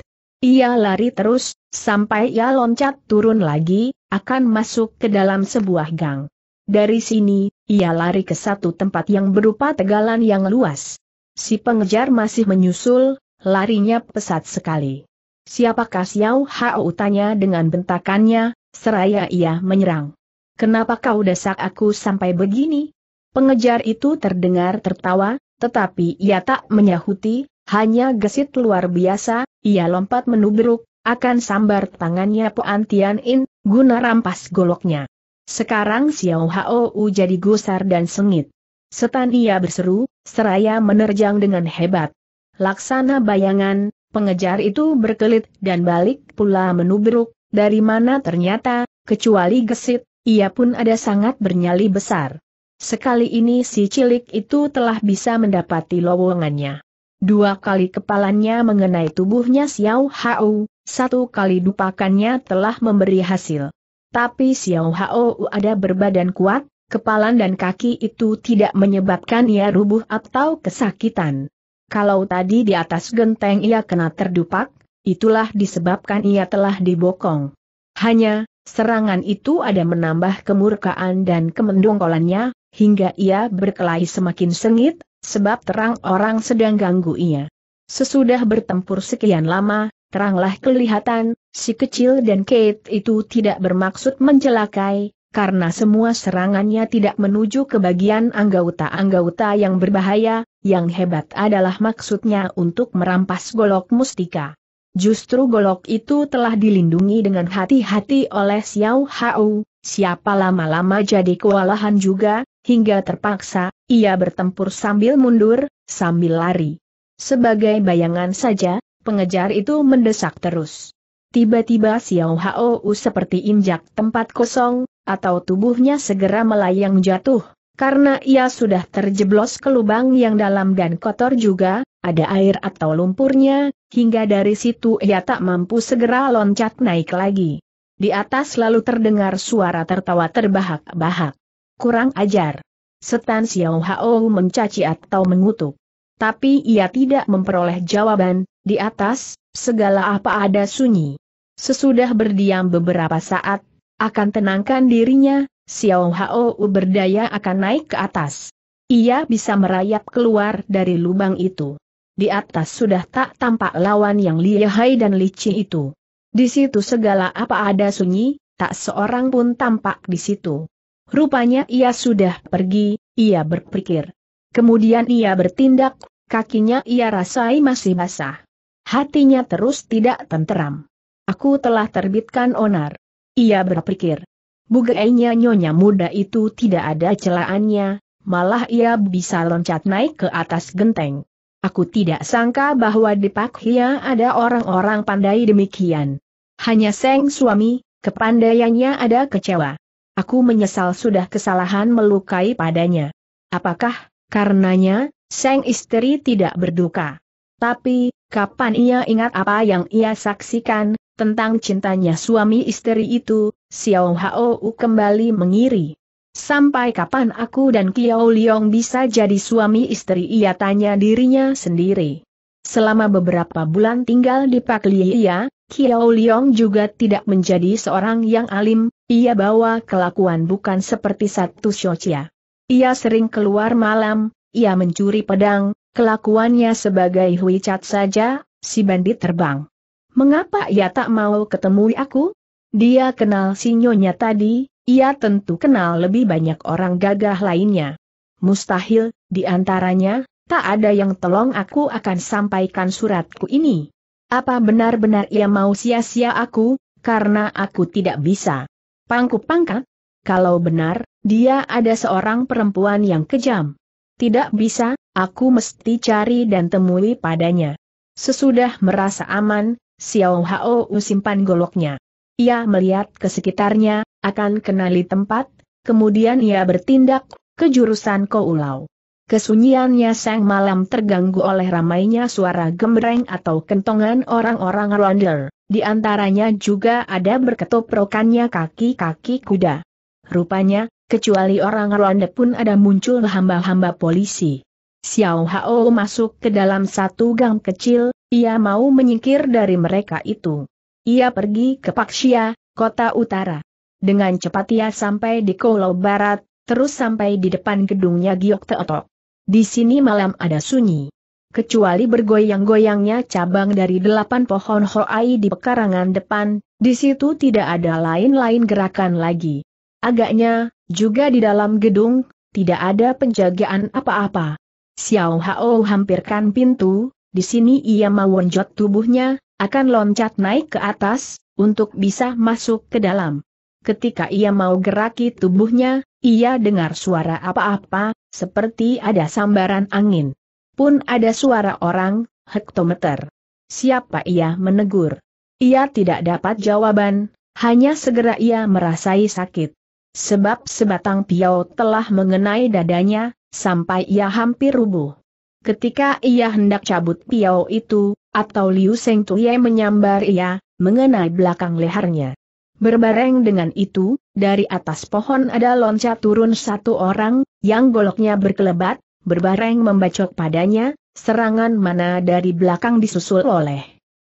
Ia lari terus, sampai ia loncat turun lagi, akan masuk ke dalam sebuah gang. Dari sini, ia lari ke satu tempat yang berupa tegalan yang luas. Si pengejar masih menyusul, larinya pesat sekali. Siapakah Xiao Hao tanya dengan bentakannya, seraya ia menyerang. Kenapa kau desak aku sampai begini? Pengejar itu terdengar tertawa, tetapi ia tak menyahuti, hanya gesit luar biasa, ia lompat menubruk, akan sambar tangannya Poan Tian In, guna rampas goloknya. Sekarang Xiao Hao jadi gusar dan sengit. Setan ia berseru, seraya menerjang dengan hebat. Laksana bayangan, pengejar itu berkelit dan balik pula menubruk, dari mana ternyata, kecuali gesit, ia pun ada sangat bernyali besar. Sekali ini si cilik itu telah bisa mendapati lowongannya. Dua kali kepalanya mengenai tubuhnya Xiao Hao, satu kali dupakannya telah memberi hasil. Tapi Xiao Hao ada berbadan kuat, kepalan dan kaki itu tidak menyebabkan ia rubuh atau kesakitan. Kalau tadi di atas genteng ia kena terdupak, itulah disebabkan ia telah dibokong. Hanya, serangan itu ada menambah kemurkaan dan kemendongkolannya, hingga ia berkelahi semakin sengit, sebab terang orang sedang ganggu ia. Sesudah bertempur sekian lama, teranglah kelihatan, si kecil dan Kate itu tidak bermaksud mencelakai, karena semua serangannya tidak menuju ke bagian anggota-anggota yang berbahaya, yang hebat adalah maksudnya untuk merampas golok mustika. Justru golok itu telah dilindungi dengan hati-hati oleh Xiao Hao, siapa lama-lama jadi kewalahan juga, Hingga terpaksa, ia bertempur sambil mundur, sambil lari. Sebagai bayangan saja, pengejar itu mendesak terus. Tiba-tiba Xiao Hao seperti injak tempat kosong, atau tubuhnya segera melayang jatuh, karena ia sudah terjeblos ke lubang yang dalam dan kotor juga, ada air atau lumpurnya, hingga dari situ ia tak mampu segera loncat naik lagi. Di atas lalu terdengar suara tertawa terbahak-bahak kurang ajar. Setan Xiao Hao mencaci atau mengutuk. Tapi ia tidak memperoleh jawaban, di atas, segala apa ada sunyi. Sesudah berdiam beberapa saat, akan tenangkan dirinya, Xiao Hao berdaya akan naik ke atas. Ia bisa merayap keluar dari lubang itu. Di atas sudah tak tampak lawan yang lihai dan licin itu. Di situ segala apa ada sunyi, tak seorang pun tampak di situ. Rupanya ia sudah pergi, ia berpikir. Kemudian ia bertindak, kakinya ia rasai masih basah. Hatinya terus tidak tenteram. Aku telah terbitkan onar. Ia berpikir. Bugainya nyonya muda itu tidak ada celaannya, malah ia bisa loncat naik ke atas genteng. Aku tidak sangka bahwa di Pakhia ada orang-orang pandai demikian. Hanya Seng suami, kepandaiannya ada kecewa. Aku menyesal sudah kesalahan melukai padanya. Apakah, karenanya, sang istri tidak berduka? Tapi, kapan ia ingat apa yang ia saksikan, tentang cintanya suami istri itu, Xiao Hao kembali mengiri. Sampai kapan aku dan Kiao Liong bisa jadi suami istri ia tanya dirinya sendiri. Selama beberapa bulan tinggal di Pak Liya, Kiao Liong juga tidak menjadi seorang yang alim, ia bawa kelakuan bukan seperti satu Shochia. Ia sering keluar malam, ia mencuri pedang, kelakuannya sebagai hui cat saja, si bandit terbang. Mengapa ia tak mau ketemu aku? Dia kenal si nyonya tadi, ia tentu kenal lebih banyak orang gagah lainnya. Mustahil, di antaranya, tak ada yang tolong aku akan sampaikan suratku ini. Apa benar-benar ia mau sia-sia aku, karena aku tidak bisa. Pangku pangka Kalau benar, dia ada seorang perempuan yang kejam. Tidak bisa, aku mesti cari dan temui padanya. Sesudah merasa aman, Xiao Hao simpan goloknya. Ia melihat ke sekitarnya, akan kenali tempat, kemudian ia bertindak ke jurusan Koulau. Kesunyiannya sang malam terganggu oleh ramainya suara gembreng atau kentongan orang-orang Rwanda. Di antaranya juga ada berketoprokannya kaki-kaki kuda. Rupanya, kecuali orang Ronde pun ada muncul hamba-hamba polisi. Xiao Hao masuk ke dalam satu gang kecil, ia mau menyingkir dari mereka itu. Ia pergi ke Paksia, kota utara. Dengan cepat ia sampai di Kolo Barat, terus sampai di depan gedungnya Giok Teotok. Di sini malam ada sunyi kecuali bergoyang-goyangnya cabang dari delapan pohon hoai di pekarangan depan, di situ tidak ada lain-lain gerakan lagi. Agaknya, juga di dalam gedung, tidak ada penjagaan apa-apa. Xiao Hao hampirkan pintu, di sini ia lonjot tubuhnya, akan loncat naik ke atas, untuk bisa masuk ke dalam. Ketika ia mau geraki tubuhnya, ia dengar suara apa-apa, seperti ada sambaran angin pun ada suara orang, hektometer. Siapa ia menegur? Ia tidak dapat jawaban, hanya segera ia merasai sakit. Sebab sebatang piau telah mengenai dadanya, sampai ia hampir rubuh. Ketika ia hendak cabut piau itu, atau Liu Seng Tuye menyambar ia, mengenai belakang lehernya. Berbareng dengan itu, dari atas pohon ada loncat turun satu orang, yang goloknya berkelebat, berbareng membacok padanya, serangan mana dari belakang disusul oleh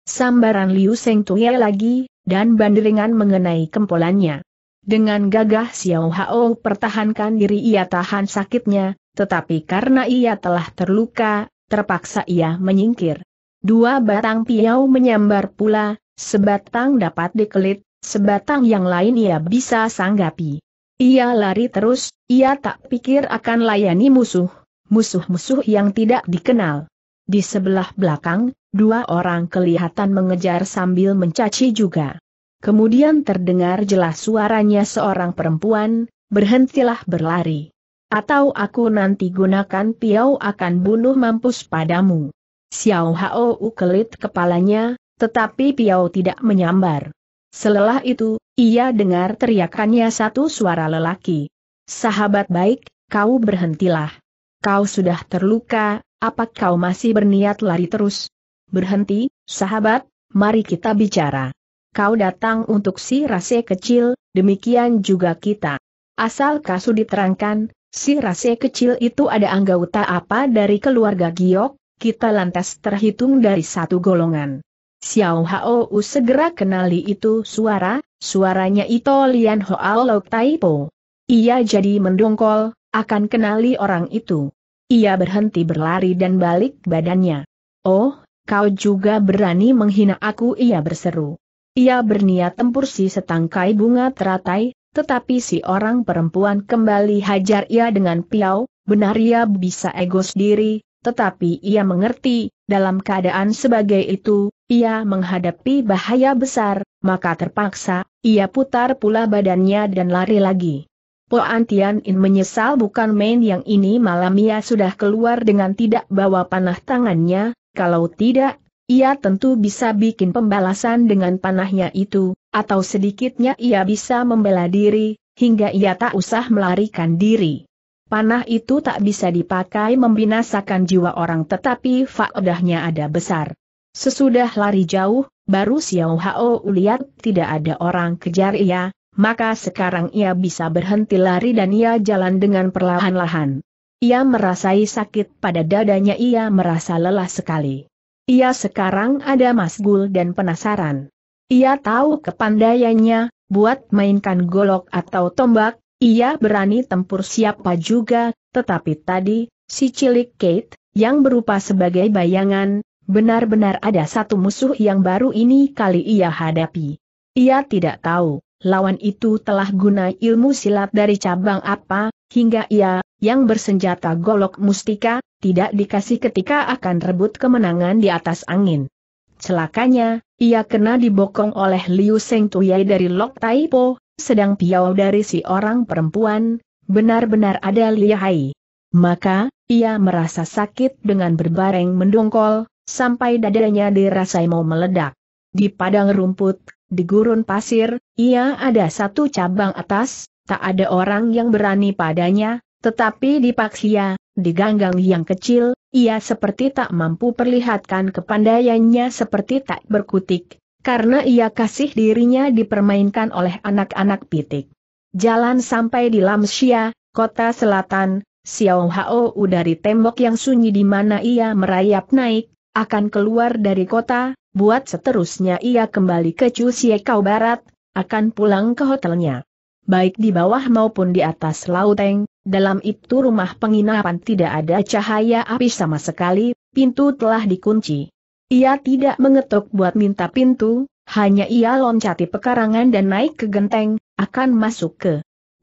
sambaran Liu Seng tuye lagi, dan banderingan mengenai kempolannya. Dengan gagah Xiao Hao pertahankan diri ia tahan sakitnya, tetapi karena ia telah terluka, terpaksa ia menyingkir. Dua batang piau menyambar pula, sebatang dapat dikelit, sebatang yang lain ia bisa sanggapi. Ia lari terus, ia tak pikir akan layani musuh musuh-musuh yang tidak dikenal. Di sebelah belakang, dua orang kelihatan mengejar sambil mencaci juga. Kemudian terdengar jelas suaranya seorang perempuan, berhentilah berlari. Atau aku nanti gunakan piau akan bunuh mampus padamu. Xiao Hao kelit kepalanya, tetapi piau tidak menyambar. Selelah itu, ia dengar teriakannya satu suara lelaki. Sahabat baik, kau berhentilah kau sudah terluka, apa kau masih berniat lari terus? Berhenti, sahabat, mari kita bicara. Kau datang untuk si rase kecil, demikian juga kita. Asal kasu diterangkan, si rase kecil itu ada anggota apa dari keluarga Giok, kita lantas terhitung dari satu golongan. Xiao Hao segera kenali itu suara, suaranya itu Lian Hoa Lok Taipo. Ia jadi mendongkol, akan kenali orang itu. Ia berhenti berlari dan balik badannya. Oh, kau juga berani menghina aku ia berseru. Ia berniat tempur si setangkai bunga teratai, tetapi si orang perempuan kembali hajar ia dengan piau, benar ia bisa egos diri, tetapi ia mengerti, dalam keadaan sebagai itu, ia menghadapi bahaya besar, maka terpaksa, ia putar pula badannya dan lari lagi. Po Antian In menyesal bukan main yang ini malam ia sudah keluar dengan tidak bawa panah tangannya, kalau tidak, ia tentu bisa bikin pembalasan dengan panahnya itu, atau sedikitnya ia bisa membela diri, hingga ia tak usah melarikan diri. Panah itu tak bisa dipakai membinasakan jiwa orang tetapi faedahnya ada besar. Sesudah lari jauh, baru Xiao Hao lihat tidak ada orang kejar ia, maka sekarang ia bisa berhenti lari dan ia jalan dengan perlahan-lahan. Ia merasai sakit pada dadanya ia merasa lelah sekali. Ia sekarang ada masgul dan penasaran. Ia tahu kepandaiannya, buat mainkan golok atau tombak, ia berani tempur siapa juga, tetapi tadi, si cilik Kate, yang berupa sebagai bayangan, benar-benar ada satu musuh yang baru ini kali ia hadapi. Ia tidak tahu lawan itu telah guna ilmu silat dari cabang apa, hingga ia, yang bersenjata golok mustika, tidak dikasih ketika akan rebut kemenangan di atas angin. Celakanya, ia kena dibokong oleh Liu Seng Tuyai dari Lok Taipo, sedang piau dari si orang perempuan, benar-benar ada lihai. Maka, ia merasa sakit dengan berbareng mendongkol, sampai dadanya dirasai mau meledak. Di padang rumput, di gurun pasir, ia ada satu cabang atas, tak ada orang yang berani padanya, tetapi di Paksia, di ganggang yang kecil, ia seperti tak mampu perlihatkan kepandaiannya seperti tak berkutik, karena ia kasih dirinya dipermainkan oleh anak-anak pitik. Jalan sampai di Lamsia, kota selatan, Xiao Hao dari tembok yang sunyi di mana ia merayap naik, akan keluar dari kota, Buat seterusnya ia kembali ke Cusiekau Barat, akan pulang ke hotelnya. Baik di bawah maupun di atas lauteng, dalam itu rumah penginapan tidak ada cahaya api sama sekali, pintu telah dikunci. Ia tidak mengetuk buat minta pintu, hanya ia loncati pekarangan dan naik ke genteng, akan masuk ke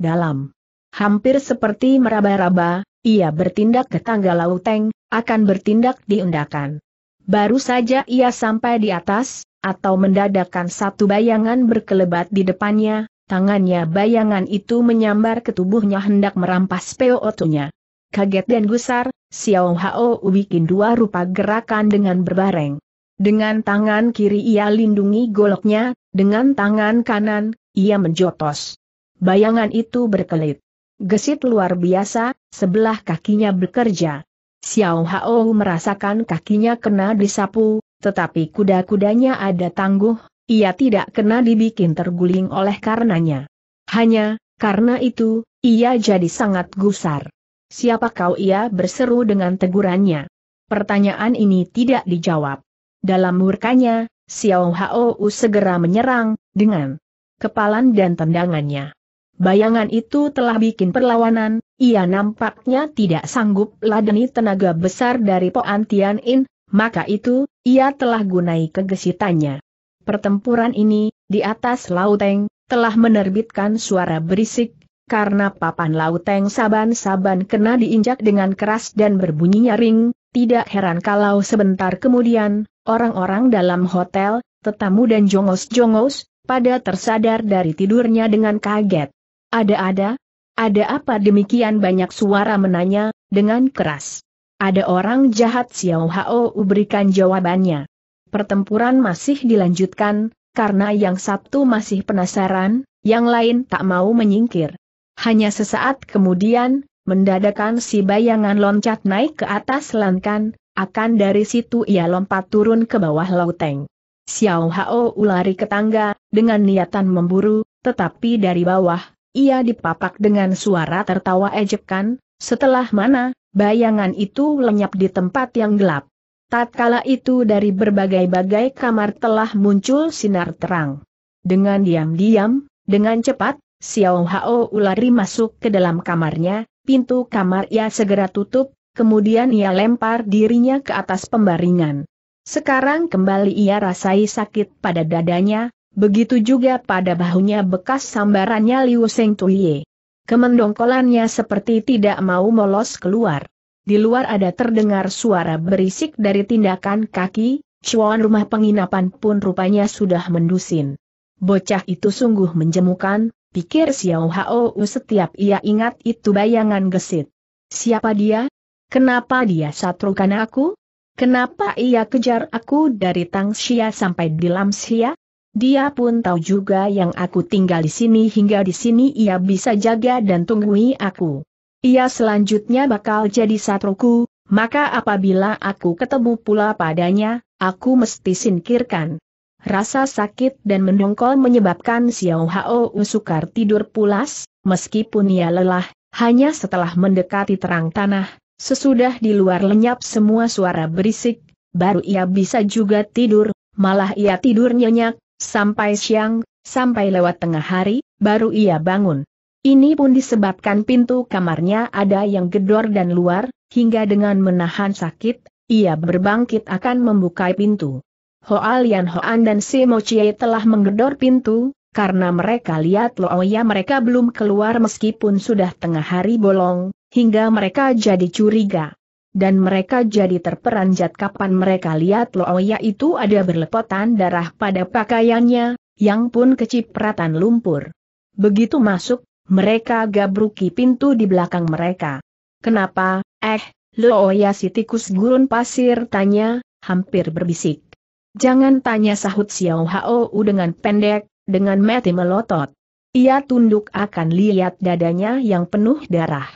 dalam. Hampir seperti meraba-raba, ia bertindak ke tangga lauteng, akan bertindak diundakan. Baru saja ia sampai di atas, atau mendadakkan satu bayangan berkelebat di depannya, tangannya bayangan itu menyambar ke tubuhnya hendak merampas otonya. Kaget dan gusar, Xiao Hao bikin dua rupa gerakan dengan berbareng. Dengan tangan kiri ia lindungi goloknya, dengan tangan kanan, ia menjotos. Bayangan itu berkelit. Gesit luar biasa, sebelah kakinya bekerja. Xiao Hao merasakan kakinya kena disapu, tetapi kuda-kudanya ada tangguh, ia tidak kena dibikin terguling oleh karenanya. Hanya, karena itu, ia jadi sangat gusar. Siapa kau ia berseru dengan tegurannya. Pertanyaan ini tidak dijawab. Dalam murkanya, Xiao Hao segera menyerang, dengan kepalan dan tendangannya. Bayangan itu telah bikin perlawanan, ia nampaknya tidak sanggup ladeni tenaga besar dari Poan Tian In, maka itu, ia telah gunai kegesitannya. Pertempuran ini, di atas Lauteng, telah menerbitkan suara berisik, karena papan Lauteng saban-saban kena diinjak dengan keras dan berbunyi nyaring, tidak heran kalau sebentar kemudian, orang-orang dalam hotel, tetamu dan jongos-jongos, pada tersadar dari tidurnya dengan kaget. Ada-ada? Ada apa demikian banyak suara menanya, dengan keras. Ada orang jahat Xiao Hao berikan jawabannya. Pertempuran masih dilanjutkan, karena yang Sabtu masih penasaran, yang lain tak mau menyingkir. Hanya sesaat kemudian, mendadakan si bayangan loncat naik ke atas lankan, akan dari situ ia lompat turun ke bawah lauteng. Xiao Hao lari ke tangga, dengan niatan memburu, tetapi dari bawah, ia dipapak dengan suara tertawa ejekan, setelah mana, bayangan itu lenyap di tempat yang gelap. Tatkala itu dari berbagai-bagai kamar telah muncul sinar terang. Dengan diam-diam, dengan cepat, Xiao Hao ulari masuk ke dalam kamarnya, pintu kamar ia segera tutup, kemudian ia lempar dirinya ke atas pembaringan. Sekarang kembali ia rasai sakit pada dadanya, Begitu juga pada bahunya bekas sambarannya Liu Seng Tuye. Kemendongkolannya seperti tidak mau melos keluar. Di luar ada terdengar suara berisik dari tindakan kaki, cuan rumah penginapan pun rupanya sudah mendusin. Bocah itu sungguh menjemukan, pikir Xiao Hao setiap ia ingat itu bayangan gesit. Siapa dia? Kenapa dia satrukan aku? Kenapa ia kejar aku dari Tang Xia sampai di Xia? Dia pun tahu juga yang aku tinggal di sini hingga di sini ia bisa jaga dan tunggui aku. Ia selanjutnya bakal jadi satruku, maka apabila aku ketemu pula padanya, aku mesti singkirkan. Rasa sakit dan mendongkol menyebabkan Xiao Hao sukar tidur pulas, meskipun ia lelah, hanya setelah mendekati terang tanah, sesudah di luar lenyap semua suara berisik, baru ia bisa juga tidur, malah ia tidur nyenyak, Sampai siang, sampai lewat tengah hari, baru ia bangun. Ini pun disebabkan pintu kamarnya ada yang gedor dan luar, hingga dengan menahan sakit, ia berbangkit akan membuka pintu. Hoa Lian Hoan dan Si Mo telah menggedor pintu, karena mereka lihat Loya mereka belum keluar meskipun sudah tengah hari bolong, hingga mereka jadi curiga dan mereka jadi terperanjat kapan mereka lihat Loya oh itu ada berlepotan darah pada pakaiannya, yang pun kecipratan lumpur. Begitu masuk, mereka gabruki pintu di belakang mereka. Kenapa, eh, Loya oh si tikus gurun pasir tanya, hampir berbisik. Jangan tanya sahut Xiao Hao dengan pendek, dengan mati melotot. Ia tunduk akan lihat dadanya yang penuh darah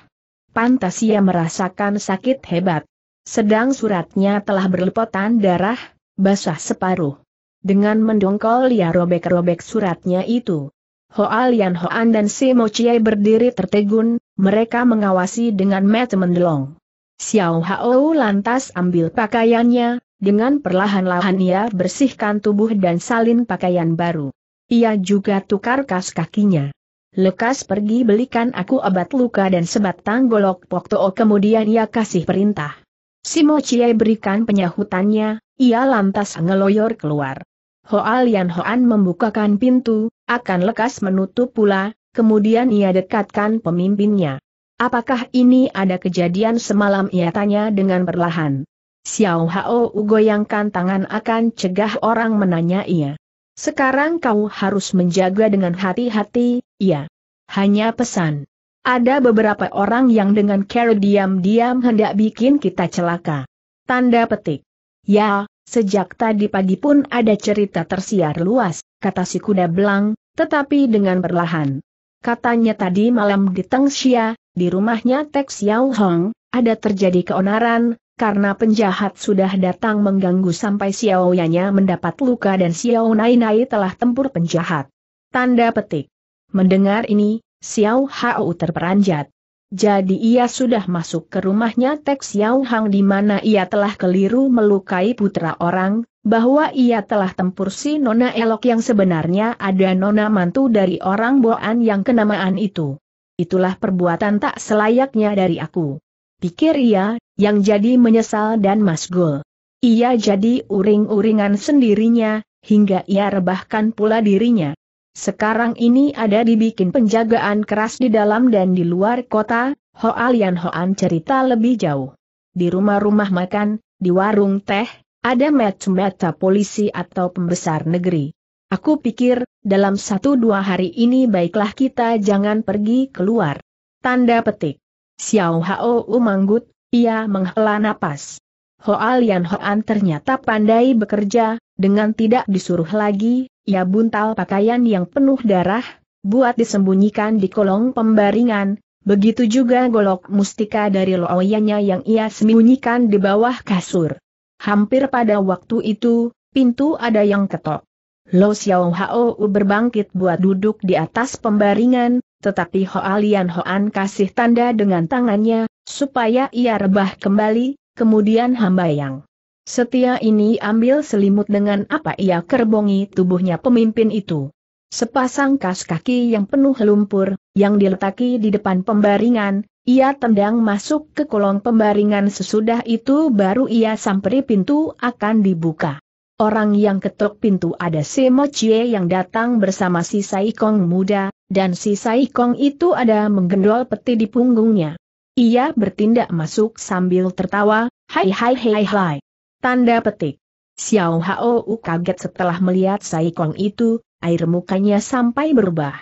pantas ia merasakan sakit hebat. Sedang suratnya telah berlepotan darah, basah separuh. Dengan mendongkol ia robek-robek suratnya itu. Hoa Lian Hoan dan Si Mo Chie berdiri tertegun, mereka mengawasi dengan mata mendelong. Xiao Hao lantas ambil pakaiannya, dengan perlahan-lahan ia bersihkan tubuh dan salin pakaian baru. Ia juga tukar kas kakinya. Lekas pergi belikan aku obat luka dan sebatang golok Poktoo oh, kemudian ia kasih perintah. Simo Chie berikan penyahutannya, ia lantas ngeloyor keluar. Hoa Lian Hoan membukakan pintu, akan lekas menutup pula, kemudian ia dekatkan pemimpinnya. Apakah ini ada kejadian semalam ia tanya dengan perlahan. Xiao Hao goyangkan tangan akan cegah orang menanya ia. Sekarang kau harus menjaga dengan hati-hati, Iya. Hanya pesan. Ada beberapa orang yang dengan care diam-diam hendak bikin kita celaka. Tanda petik. Ya, sejak tadi pagi pun ada cerita tersiar luas, kata si kuda belang, tetapi dengan perlahan. Katanya tadi malam di Tengxia, di rumahnya Tek Xiao Hong, ada terjadi keonaran, karena penjahat sudah datang mengganggu sampai Xiao Yanya mendapat luka dan Xiao Nai Nai telah tempur penjahat. Tanda petik. Mendengar ini, Xiao Hao terperanjat. Jadi ia sudah masuk ke rumahnya Tek Xiao Hang di mana ia telah keliru melukai putra orang, bahwa ia telah tempur si Nona Elok yang sebenarnya ada Nona mantu dari orang Boan yang kenamaan itu. Itulah perbuatan tak selayaknya dari aku. Pikir ia, yang jadi menyesal dan masgul. Ia jadi uring-uringan sendirinya, hingga ia rebahkan pula dirinya. Sekarang ini ada dibikin penjagaan keras di dalam dan di luar kota, Hoalian Hoan cerita lebih jauh. Di rumah-rumah makan, di warung teh, ada meta-meta polisi atau pembesar negeri. Aku pikir, dalam satu dua hari ini baiklah kita jangan pergi keluar. Tanda petik. Xiao Hao manggut, ia menghela napas. Hoalian Hoan ternyata pandai bekerja, dengan tidak disuruh lagi, ia buntal pakaian yang penuh darah, buat disembunyikan di kolong pembaringan, begitu juga golok mustika dari loyanya yang ia sembunyikan di bawah kasur. Hampir pada waktu itu, pintu ada yang ketok. Lo Xiao Hao berbangkit buat duduk di atas pembaringan, tetapi Hoa Lian Hoan kasih tanda dengan tangannya, supaya ia rebah kembali, kemudian hamba yang Setia ini ambil selimut dengan apa ia kerbongi tubuhnya pemimpin itu. Sepasang kas kaki yang penuh lumpur, yang diletaki di depan pembaringan, ia tendang masuk ke kolong pembaringan sesudah itu baru ia samperi pintu akan dibuka. Orang yang ketuk pintu ada Mo Chie yang datang bersama si Saikong muda, dan si Saikong itu ada menggendol peti di punggungnya. Ia bertindak masuk sambil tertawa, hai hai hai hai. Tanda petik. Xiao Hao kaget setelah melihat Sai Kong itu, air mukanya sampai berubah.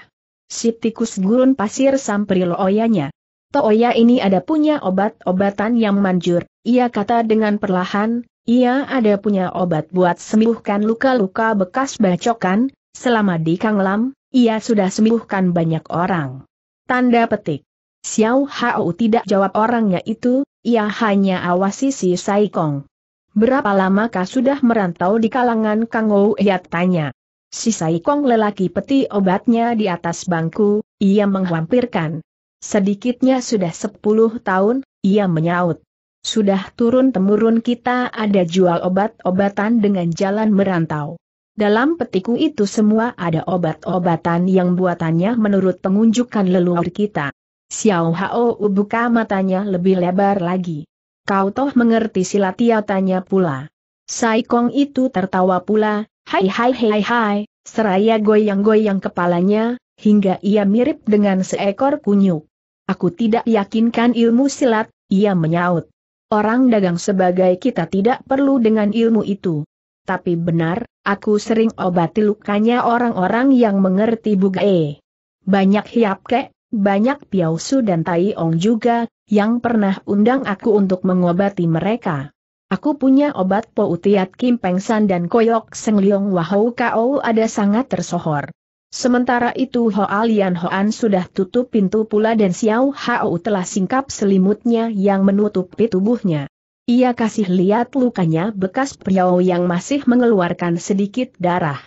Si tikus gurun pasir samperi looyanya. Toya ini ada punya obat-obatan yang manjur, ia kata dengan perlahan, ia ada punya obat buat sembuhkan luka-luka bekas bacokan, selama di Kang Lam, ia sudah sembuhkan banyak orang. Tanda petik. Xiao Hao tidak jawab orangnya itu, ia hanya awasi si Sai Kong. Berapa lama kau sudah merantau di kalangan Kang Ou tanya. Si Sai Kong lelaki peti obatnya di atas bangku, ia menghampirkan. Sedikitnya sudah sepuluh tahun, ia menyaut. Sudah turun-temurun kita ada jual obat-obatan dengan jalan merantau. Dalam petiku itu semua ada obat-obatan yang buatannya menurut pengunjukan leluhur kita. Xiao Hao buka matanya lebih lebar lagi. Kau toh mengerti silat ia tanya pula. Saikong itu tertawa pula, hai hai hai hai, seraya goyang-goyang kepalanya, hingga ia mirip dengan seekor kunyuk. Aku tidak yakinkan ilmu silat, ia menyaut. Orang dagang sebagai kita tidak perlu dengan ilmu itu. Tapi benar, aku sering obati lukanya orang-orang yang mengerti bugae. Banyak hiap kek, banyak Piao dan Tai Ong juga, yang pernah undang aku untuk mengobati mereka. Aku punya obat Poutiat Kim Pengsan dan Koyok Seng Liong Wahou Kao ada sangat tersohor. Sementara itu Hoalian Hoan sudah tutup pintu pula dan Xiao Hao telah singkap selimutnya yang menutupi tubuhnya. Ia kasih lihat lukanya bekas Piao yang masih mengeluarkan sedikit darah.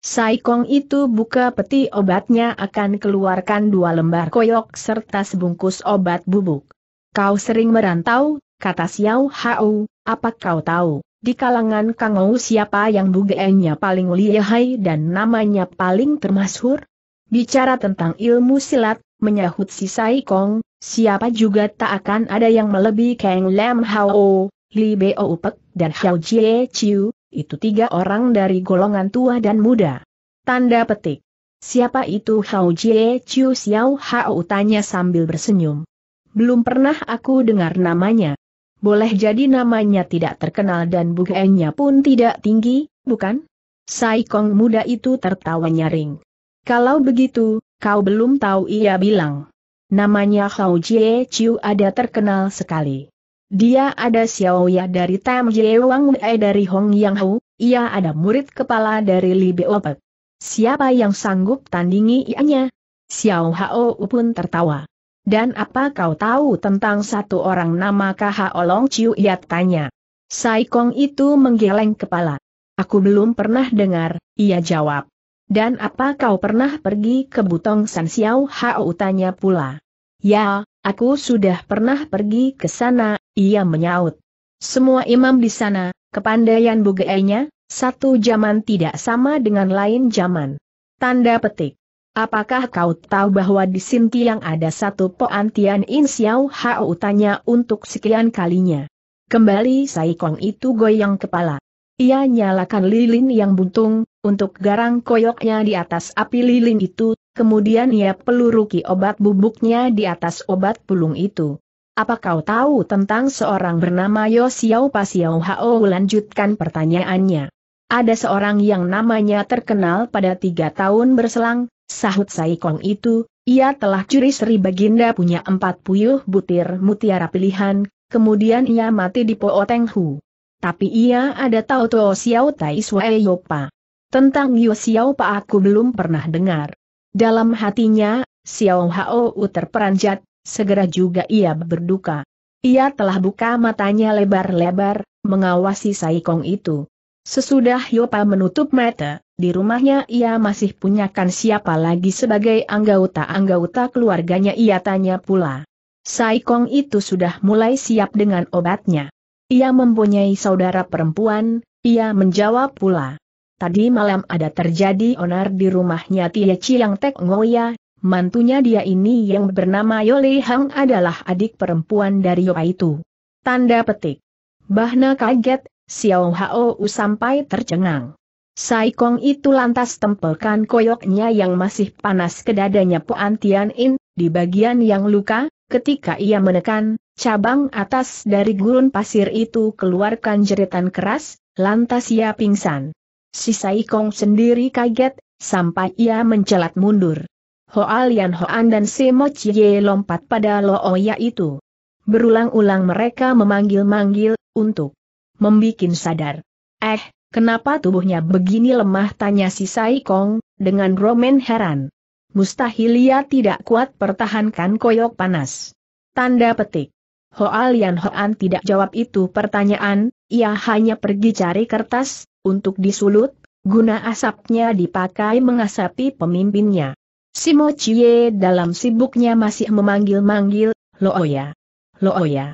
Saikong itu buka peti obatnya akan keluarkan dua lembar koyok serta sebungkus obat bubuk. Kau sering merantau, kata Xiao Hao, apa kau tahu? Di kalangan Kangou siapa yang bugeannya paling lihai dan namanya paling termasyhur? Bicara tentang ilmu silat, menyahut si Sai Kong, siapa juga tak akan ada yang melebihi Kang Lam Hao, Li Beo Upek dan Xiao Jie Chiu, itu tiga orang dari golongan tua dan muda. Tanda petik. Siapa itu Hao Jie Chiu Xiao Hao tanya sambil bersenyum. Belum pernah aku dengar namanya. Boleh jadi namanya tidak terkenal dan bukannya pun tidak tinggi, bukan? Sai Kong muda itu tertawa nyaring. Kalau begitu, kau belum tahu ia bilang. Namanya Hao Jie Chiu ada terkenal sekali. Dia ada Xiao Ya dari Tam Wang Wei dari Hong Yang Hu, ia ada murid kepala dari Li Beopek. Siapa yang sanggup tandingi ianya? Xiao Hao pun tertawa. Dan apa kau tahu tentang satu orang nama Kh Olong Chiu ia tanya. Sai Kong itu menggeleng kepala. Aku belum pernah dengar, ia jawab. Dan apa kau pernah pergi ke Butong San Xiao Hao tanya pula. Ya, Aku sudah pernah pergi ke sana, ia menyaut. Semua imam di sana, kepandaian bugeainya, satu zaman tidak sama dengan lain zaman. Tanda petik. Apakah kau tahu bahwa di Sinti yang ada satu Poan Tian In Xiao Hao tanya untuk sekian kalinya. Kembali Saikong itu goyang kepala. Ia nyalakan lilin yang buntung, untuk garang koyoknya di atas api lilin itu, kemudian ia peluruki obat bubuknya di atas obat pulung itu. Apa kau tahu tentang seorang bernama Yo Xiao Pa Xiao Hao? Lanjutkan pertanyaannya. Ada seorang yang namanya terkenal pada tiga tahun berselang, sahut Saikong itu, ia telah curi Sri Baginda punya empat puyuh butir mutiara pilihan, kemudian ia mati di Po Hu. Tapi ia ada tahu Tuo Xiao Tai Sue Yopa. Tentang Yo Xiao Pa aku belum pernah dengar. Dalam hatinya, Xiao Hao terperanjat, segera juga ia berduka. Ia telah buka matanya lebar-lebar, mengawasi Saikong itu. Sesudah Yopa menutup mata, di rumahnya ia masih punyakan siapa lagi sebagai anggota-anggota keluarganya ia tanya pula. Sai Kong itu sudah mulai siap dengan obatnya. Ia mempunyai saudara perempuan, ia menjawab pula. Tadi malam ada terjadi onar di rumahnya Tia Chiang Tek Ngoya, Mantunya dia ini yang bernama Yole Hang adalah adik perempuan dari Yoa itu. Tanda petik. Bahna kaget, Xiao Hao sampai tercengang. Sai Kong itu lantas tempelkan koyoknya yang masih panas ke dadanya Puan Tian In, di bagian yang luka, ketika ia menekan, cabang atas dari gurun pasir itu keluarkan jeritan keras, lantas ia pingsan. Si Sai Kong sendiri kaget, sampai ia mencelat mundur. Hoalian Hoan dan Simo Chie lompat pada Lo Oya itu. Berulang-ulang mereka memanggil-manggil, untuk membikin sadar. Eh, kenapa tubuhnya begini lemah tanya si Sai Kong, dengan romen heran. Mustahil ia tidak kuat pertahankan koyok panas. Tanda petik. Hoalian Hoan tidak jawab itu pertanyaan, ia hanya pergi cari kertas, untuk disulut, guna asapnya dipakai mengasapi pemimpinnya. Si Mo Chie dalam sibuknya masih memanggil-manggil, Looya. Looya.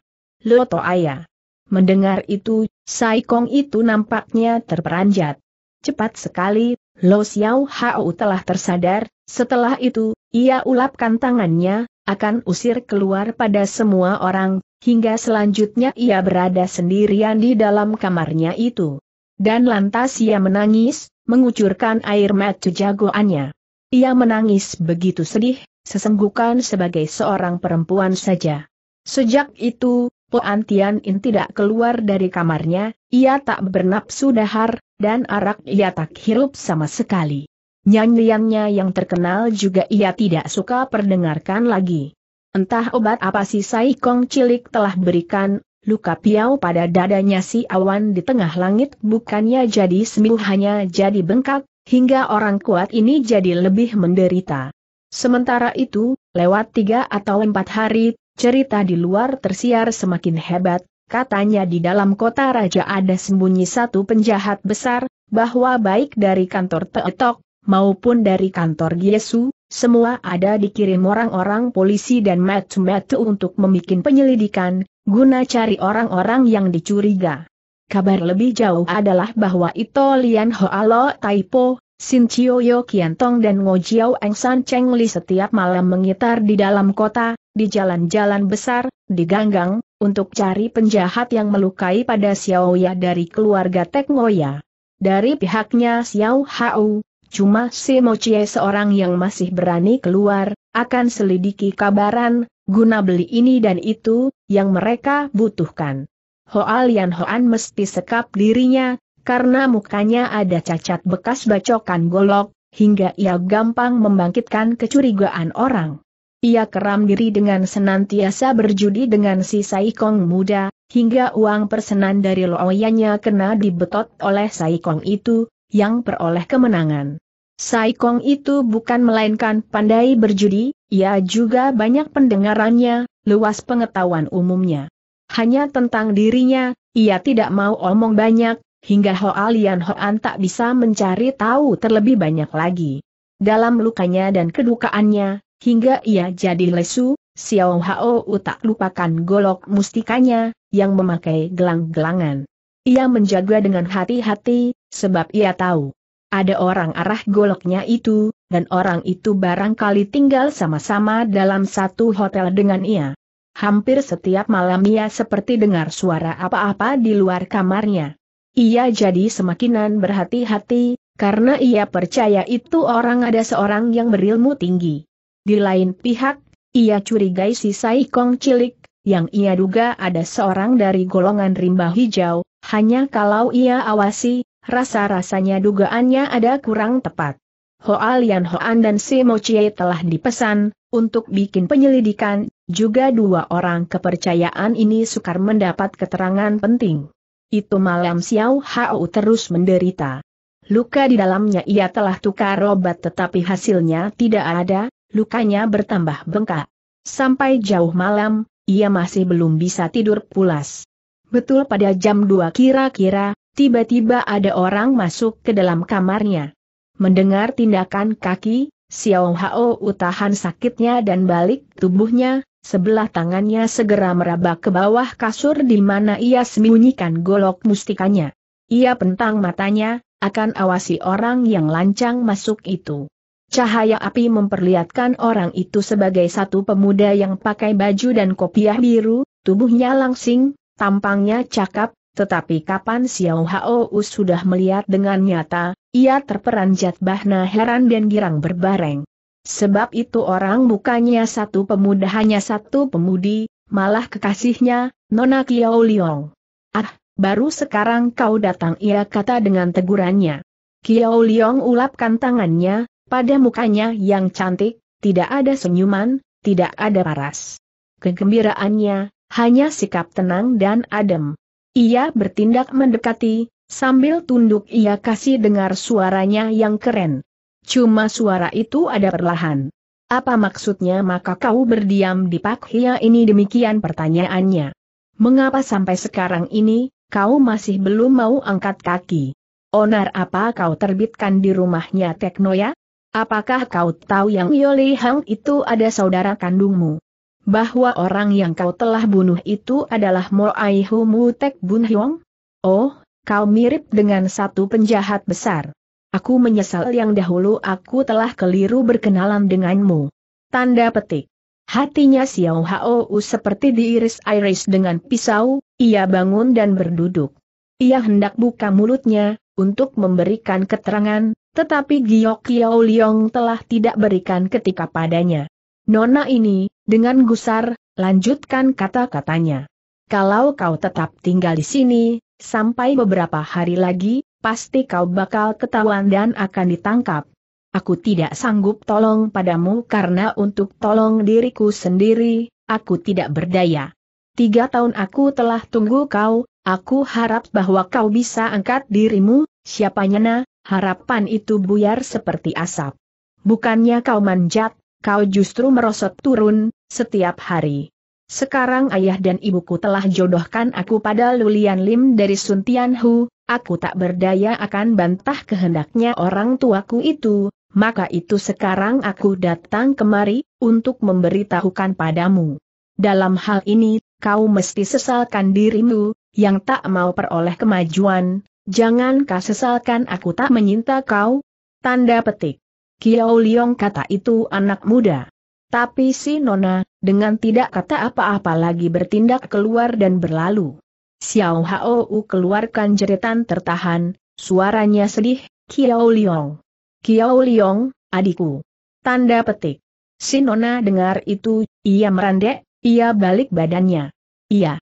Aya. Mendengar itu, Sai Kong itu nampaknya terperanjat. Cepat sekali, Lo Xiao Hao telah tersadar, setelah itu, ia ulapkan tangannya, akan usir keluar pada semua orang, hingga selanjutnya ia berada sendirian di dalam kamarnya itu. Dan lantas ia menangis, mengucurkan air mata jagoannya. Ia menangis begitu sedih, sesenggukan sebagai seorang perempuan saja. Sejak itu, Po Antian In tidak keluar dari kamarnya, ia tak bernapsu dahar, dan arak ia tak hirup sama sekali. Nyanyiannya yang terkenal juga ia tidak suka perdengarkan lagi. Entah obat apa si Saikong cilik telah berikan, luka piau pada dadanya si awan di tengah langit bukannya jadi sembuh hanya jadi bengkak, hingga orang kuat ini jadi lebih menderita. Sementara itu, lewat tiga atau empat hari, cerita di luar tersiar semakin hebat, katanya di dalam kota raja ada sembunyi satu penjahat besar, bahwa baik dari kantor Teetok, maupun dari kantor Giesu, semua ada dikirim orang-orang polisi dan metu-metu untuk memikin penyelidikan, guna cari orang-orang yang dicuriga. Kabar lebih jauh adalah bahwa Ito Lian Hoalo Taipo, Sin Chio Yo Kiantong dan Ngo Jiao Eng San Cheng Li setiap malam mengitar di dalam kota, di jalan-jalan besar, di ganggang, untuk cari penjahat yang melukai pada Xiao Ya dari keluarga Tek Ya. Dari pihaknya Xiao Hao, cuma si Mo Chie seorang yang masih berani keluar, akan selidiki kabaran, guna beli ini dan itu, yang mereka butuhkan. Hoa Lian Hoan mesti sekap dirinya, karena mukanya ada cacat bekas bacokan golok, hingga ia gampang membangkitkan kecurigaan orang. Ia keram diri dengan senantiasa berjudi dengan si Saikong muda, hingga uang persenan dari loyanya kena dibetot oleh Saikong itu, yang peroleh kemenangan. Saikong itu bukan melainkan pandai berjudi, ia juga banyak pendengarannya, luas pengetahuan umumnya. Hanya tentang dirinya, ia tidak mau omong banyak, hingga Hoa Lian Hoan tak bisa mencari tahu terlebih banyak lagi. Dalam lukanya dan kedukaannya, hingga ia jadi lesu, Xiao Hao tak lupakan golok mustikanya, yang memakai gelang-gelangan. Ia menjaga dengan hati-hati, sebab ia tahu. Ada orang arah goloknya itu, dan orang itu barangkali tinggal sama-sama dalam satu hotel dengan ia. Hampir setiap malam ia seperti dengar suara apa-apa di luar kamarnya. Ia jadi semakinan berhati-hati, karena ia percaya itu orang ada seorang yang berilmu tinggi. Di lain pihak, ia curigai si Kong cilik, yang ia duga ada seorang dari golongan rimba hijau, hanya kalau ia awasi, rasa-rasanya dugaannya ada kurang tepat. Hoa Lian Hoan dan Si Mo Chie telah dipesan, untuk bikin penyelidikan, juga dua orang kepercayaan ini sukar mendapat keterangan penting. Itu malam Xiao Hao terus menderita. Luka di dalamnya ia telah tukar obat tetapi hasilnya tidak ada, lukanya bertambah bengkak. Sampai jauh malam, ia masih belum bisa tidur pulas. Betul pada jam 2 kira-kira, tiba-tiba ada orang masuk ke dalam kamarnya. Mendengar tindakan kaki, Xiao Hao utahan sakitnya dan balik tubuhnya, Sebelah tangannya segera meraba ke bawah kasur di mana ia sembunyikan golok mustikanya. Ia pentang matanya, akan awasi orang yang lancang masuk itu. Cahaya api memperlihatkan orang itu sebagai satu pemuda yang pakai baju dan kopiah biru, tubuhnya langsing, tampangnya cakap, tetapi kapan Xiao Hao sudah melihat dengan nyata, ia terperanjat bahna heran dan girang berbareng. Sebab itu orang bukannya satu pemuda hanya satu pemudi, malah kekasihnya, Nona Kiao Liong. Ah, baru sekarang kau datang ia kata dengan tegurannya. Kiao Liong ulapkan tangannya, pada mukanya yang cantik, tidak ada senyuman, tidak ada paras. Kegembiraannya, hanya sikap tenang dan adem. Ia bertindak mendekati, sambil tunduk ia kasih dengar suaranya yang keren. Cuma suara itu ada perlahan. Apa maksudnya maka kau berdiam di Pak Hia ini demikian pertanyaannya. Mengapa sampai sekarang ini, kau masih belum mau angkat kaki? Onar apa kau terbitkan di rumahnya Teknoya? Apakah kau tahu yang Yoli Hang itu ada saudara kandungmu? Bahwa orang yang kau telah bunuh itu adalah Mo Humu Tek Bun Hyong? Oh, kau mirip dengan satu penjahat besar. Aku menyesal yang dahulu aku telah keliru berkenalan denganmu. Tanda petik. Hatinya Xiao Hao seperti diiris-iris dengan pisau, ia bangun dan berduduk. Ia hendak buka mulutnya, untuk memberikan keterangan, tetapi Giok Kiao Liong telah tidak berikan ketika padanya. Nona ini, dengan gusar, lanjutkan kata-katanya. Kalau kau tetap tinggal di sini, sampai beberapa hari lagi, pasti kau bakal ketahuan dan akan ditangkap. Aku tidak sanggup tolong padamu karena untuk tolong diriku sendiri, aku tidak berdaya. Tiga tahun aku telah tunggu kau, aku harap bahwa kau bisa angkat dirimu, Siapanya nyana, harapan itu buyar seperti asap. Bukannya kau manjat, kau justru merosot turun, setiap hari. Sekarang ayah dan ibuku telah jodohkan aku pada Lulian Lim dari Sun Tianhu, aku tak berdaya akan bantah kehendaknya orang tuaku itu, maka itu sekarang aku datang kemari, untuk memberitahukan padamu. Dalam hal ini, kau mesti sesalkan dirimu, yang tak mau peroleh kemajuan, jangan kau sesalkan aku tak menyinta kau. Tanda petik. Kiao Liong kata itu anak muda. Tapi si Nona, dengan tidak kata apa-apa lagi bertindak keluar dan berlalu. Xiao Hou keluarkan jeritan tertahan, suaranya sedih, Kiao Liong. Kiao Liong, adikku. Tanda petik. Si Nona dengar itu, ia merandek, ia balik badannya. Ia.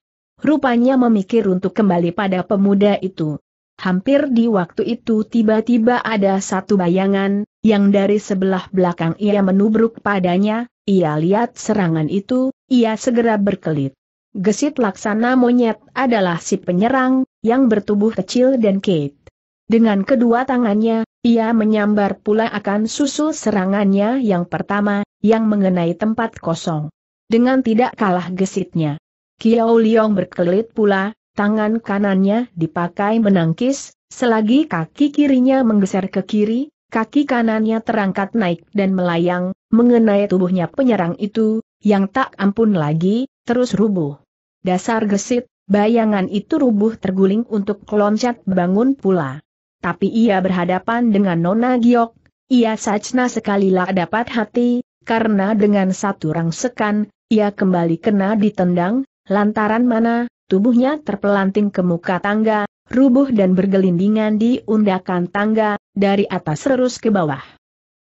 Rupanya memikir untuk kembali pada pemuda itu. Hampir di waktu itu tiba-tiba ada satu bayangan, yang dari sebelah belakang ia menubruk padanya, ia lihat serangan itu, ia segera berkelit. Gesit laksana monyet adalah si penyerang, yang bertubuh kecil dan Kate. Dengan kedua tangannya, ia menyambar pula akan susul serangannya yang pertama, yang mengenai tempat kosong. Dengan tidak kalah gesitnya. Kiao Liong berkelit pula, tangan kanannya dipakai menangkis, selagi kaki kirinya menggeser ke kiri, kaki kanannya terangkat naik dan melayang, mengenai tubuhnya penyerang itu, yang tak ampun lagi, terus rubuh. Dasar gesit, bayangan itu rubuh terguling untuk loncat bangun pula. Tapi ia berhadapan dengan Nona Giok, ia sajna sekalilah dapat hati, karena dengan satu rangsekan, ia kembali kena ditendang, lantaran mana, tubuhnya terpelanting ke muka tangga, rubuh dan bergelindingan di undakan tangga, dari atas terus ke bawah.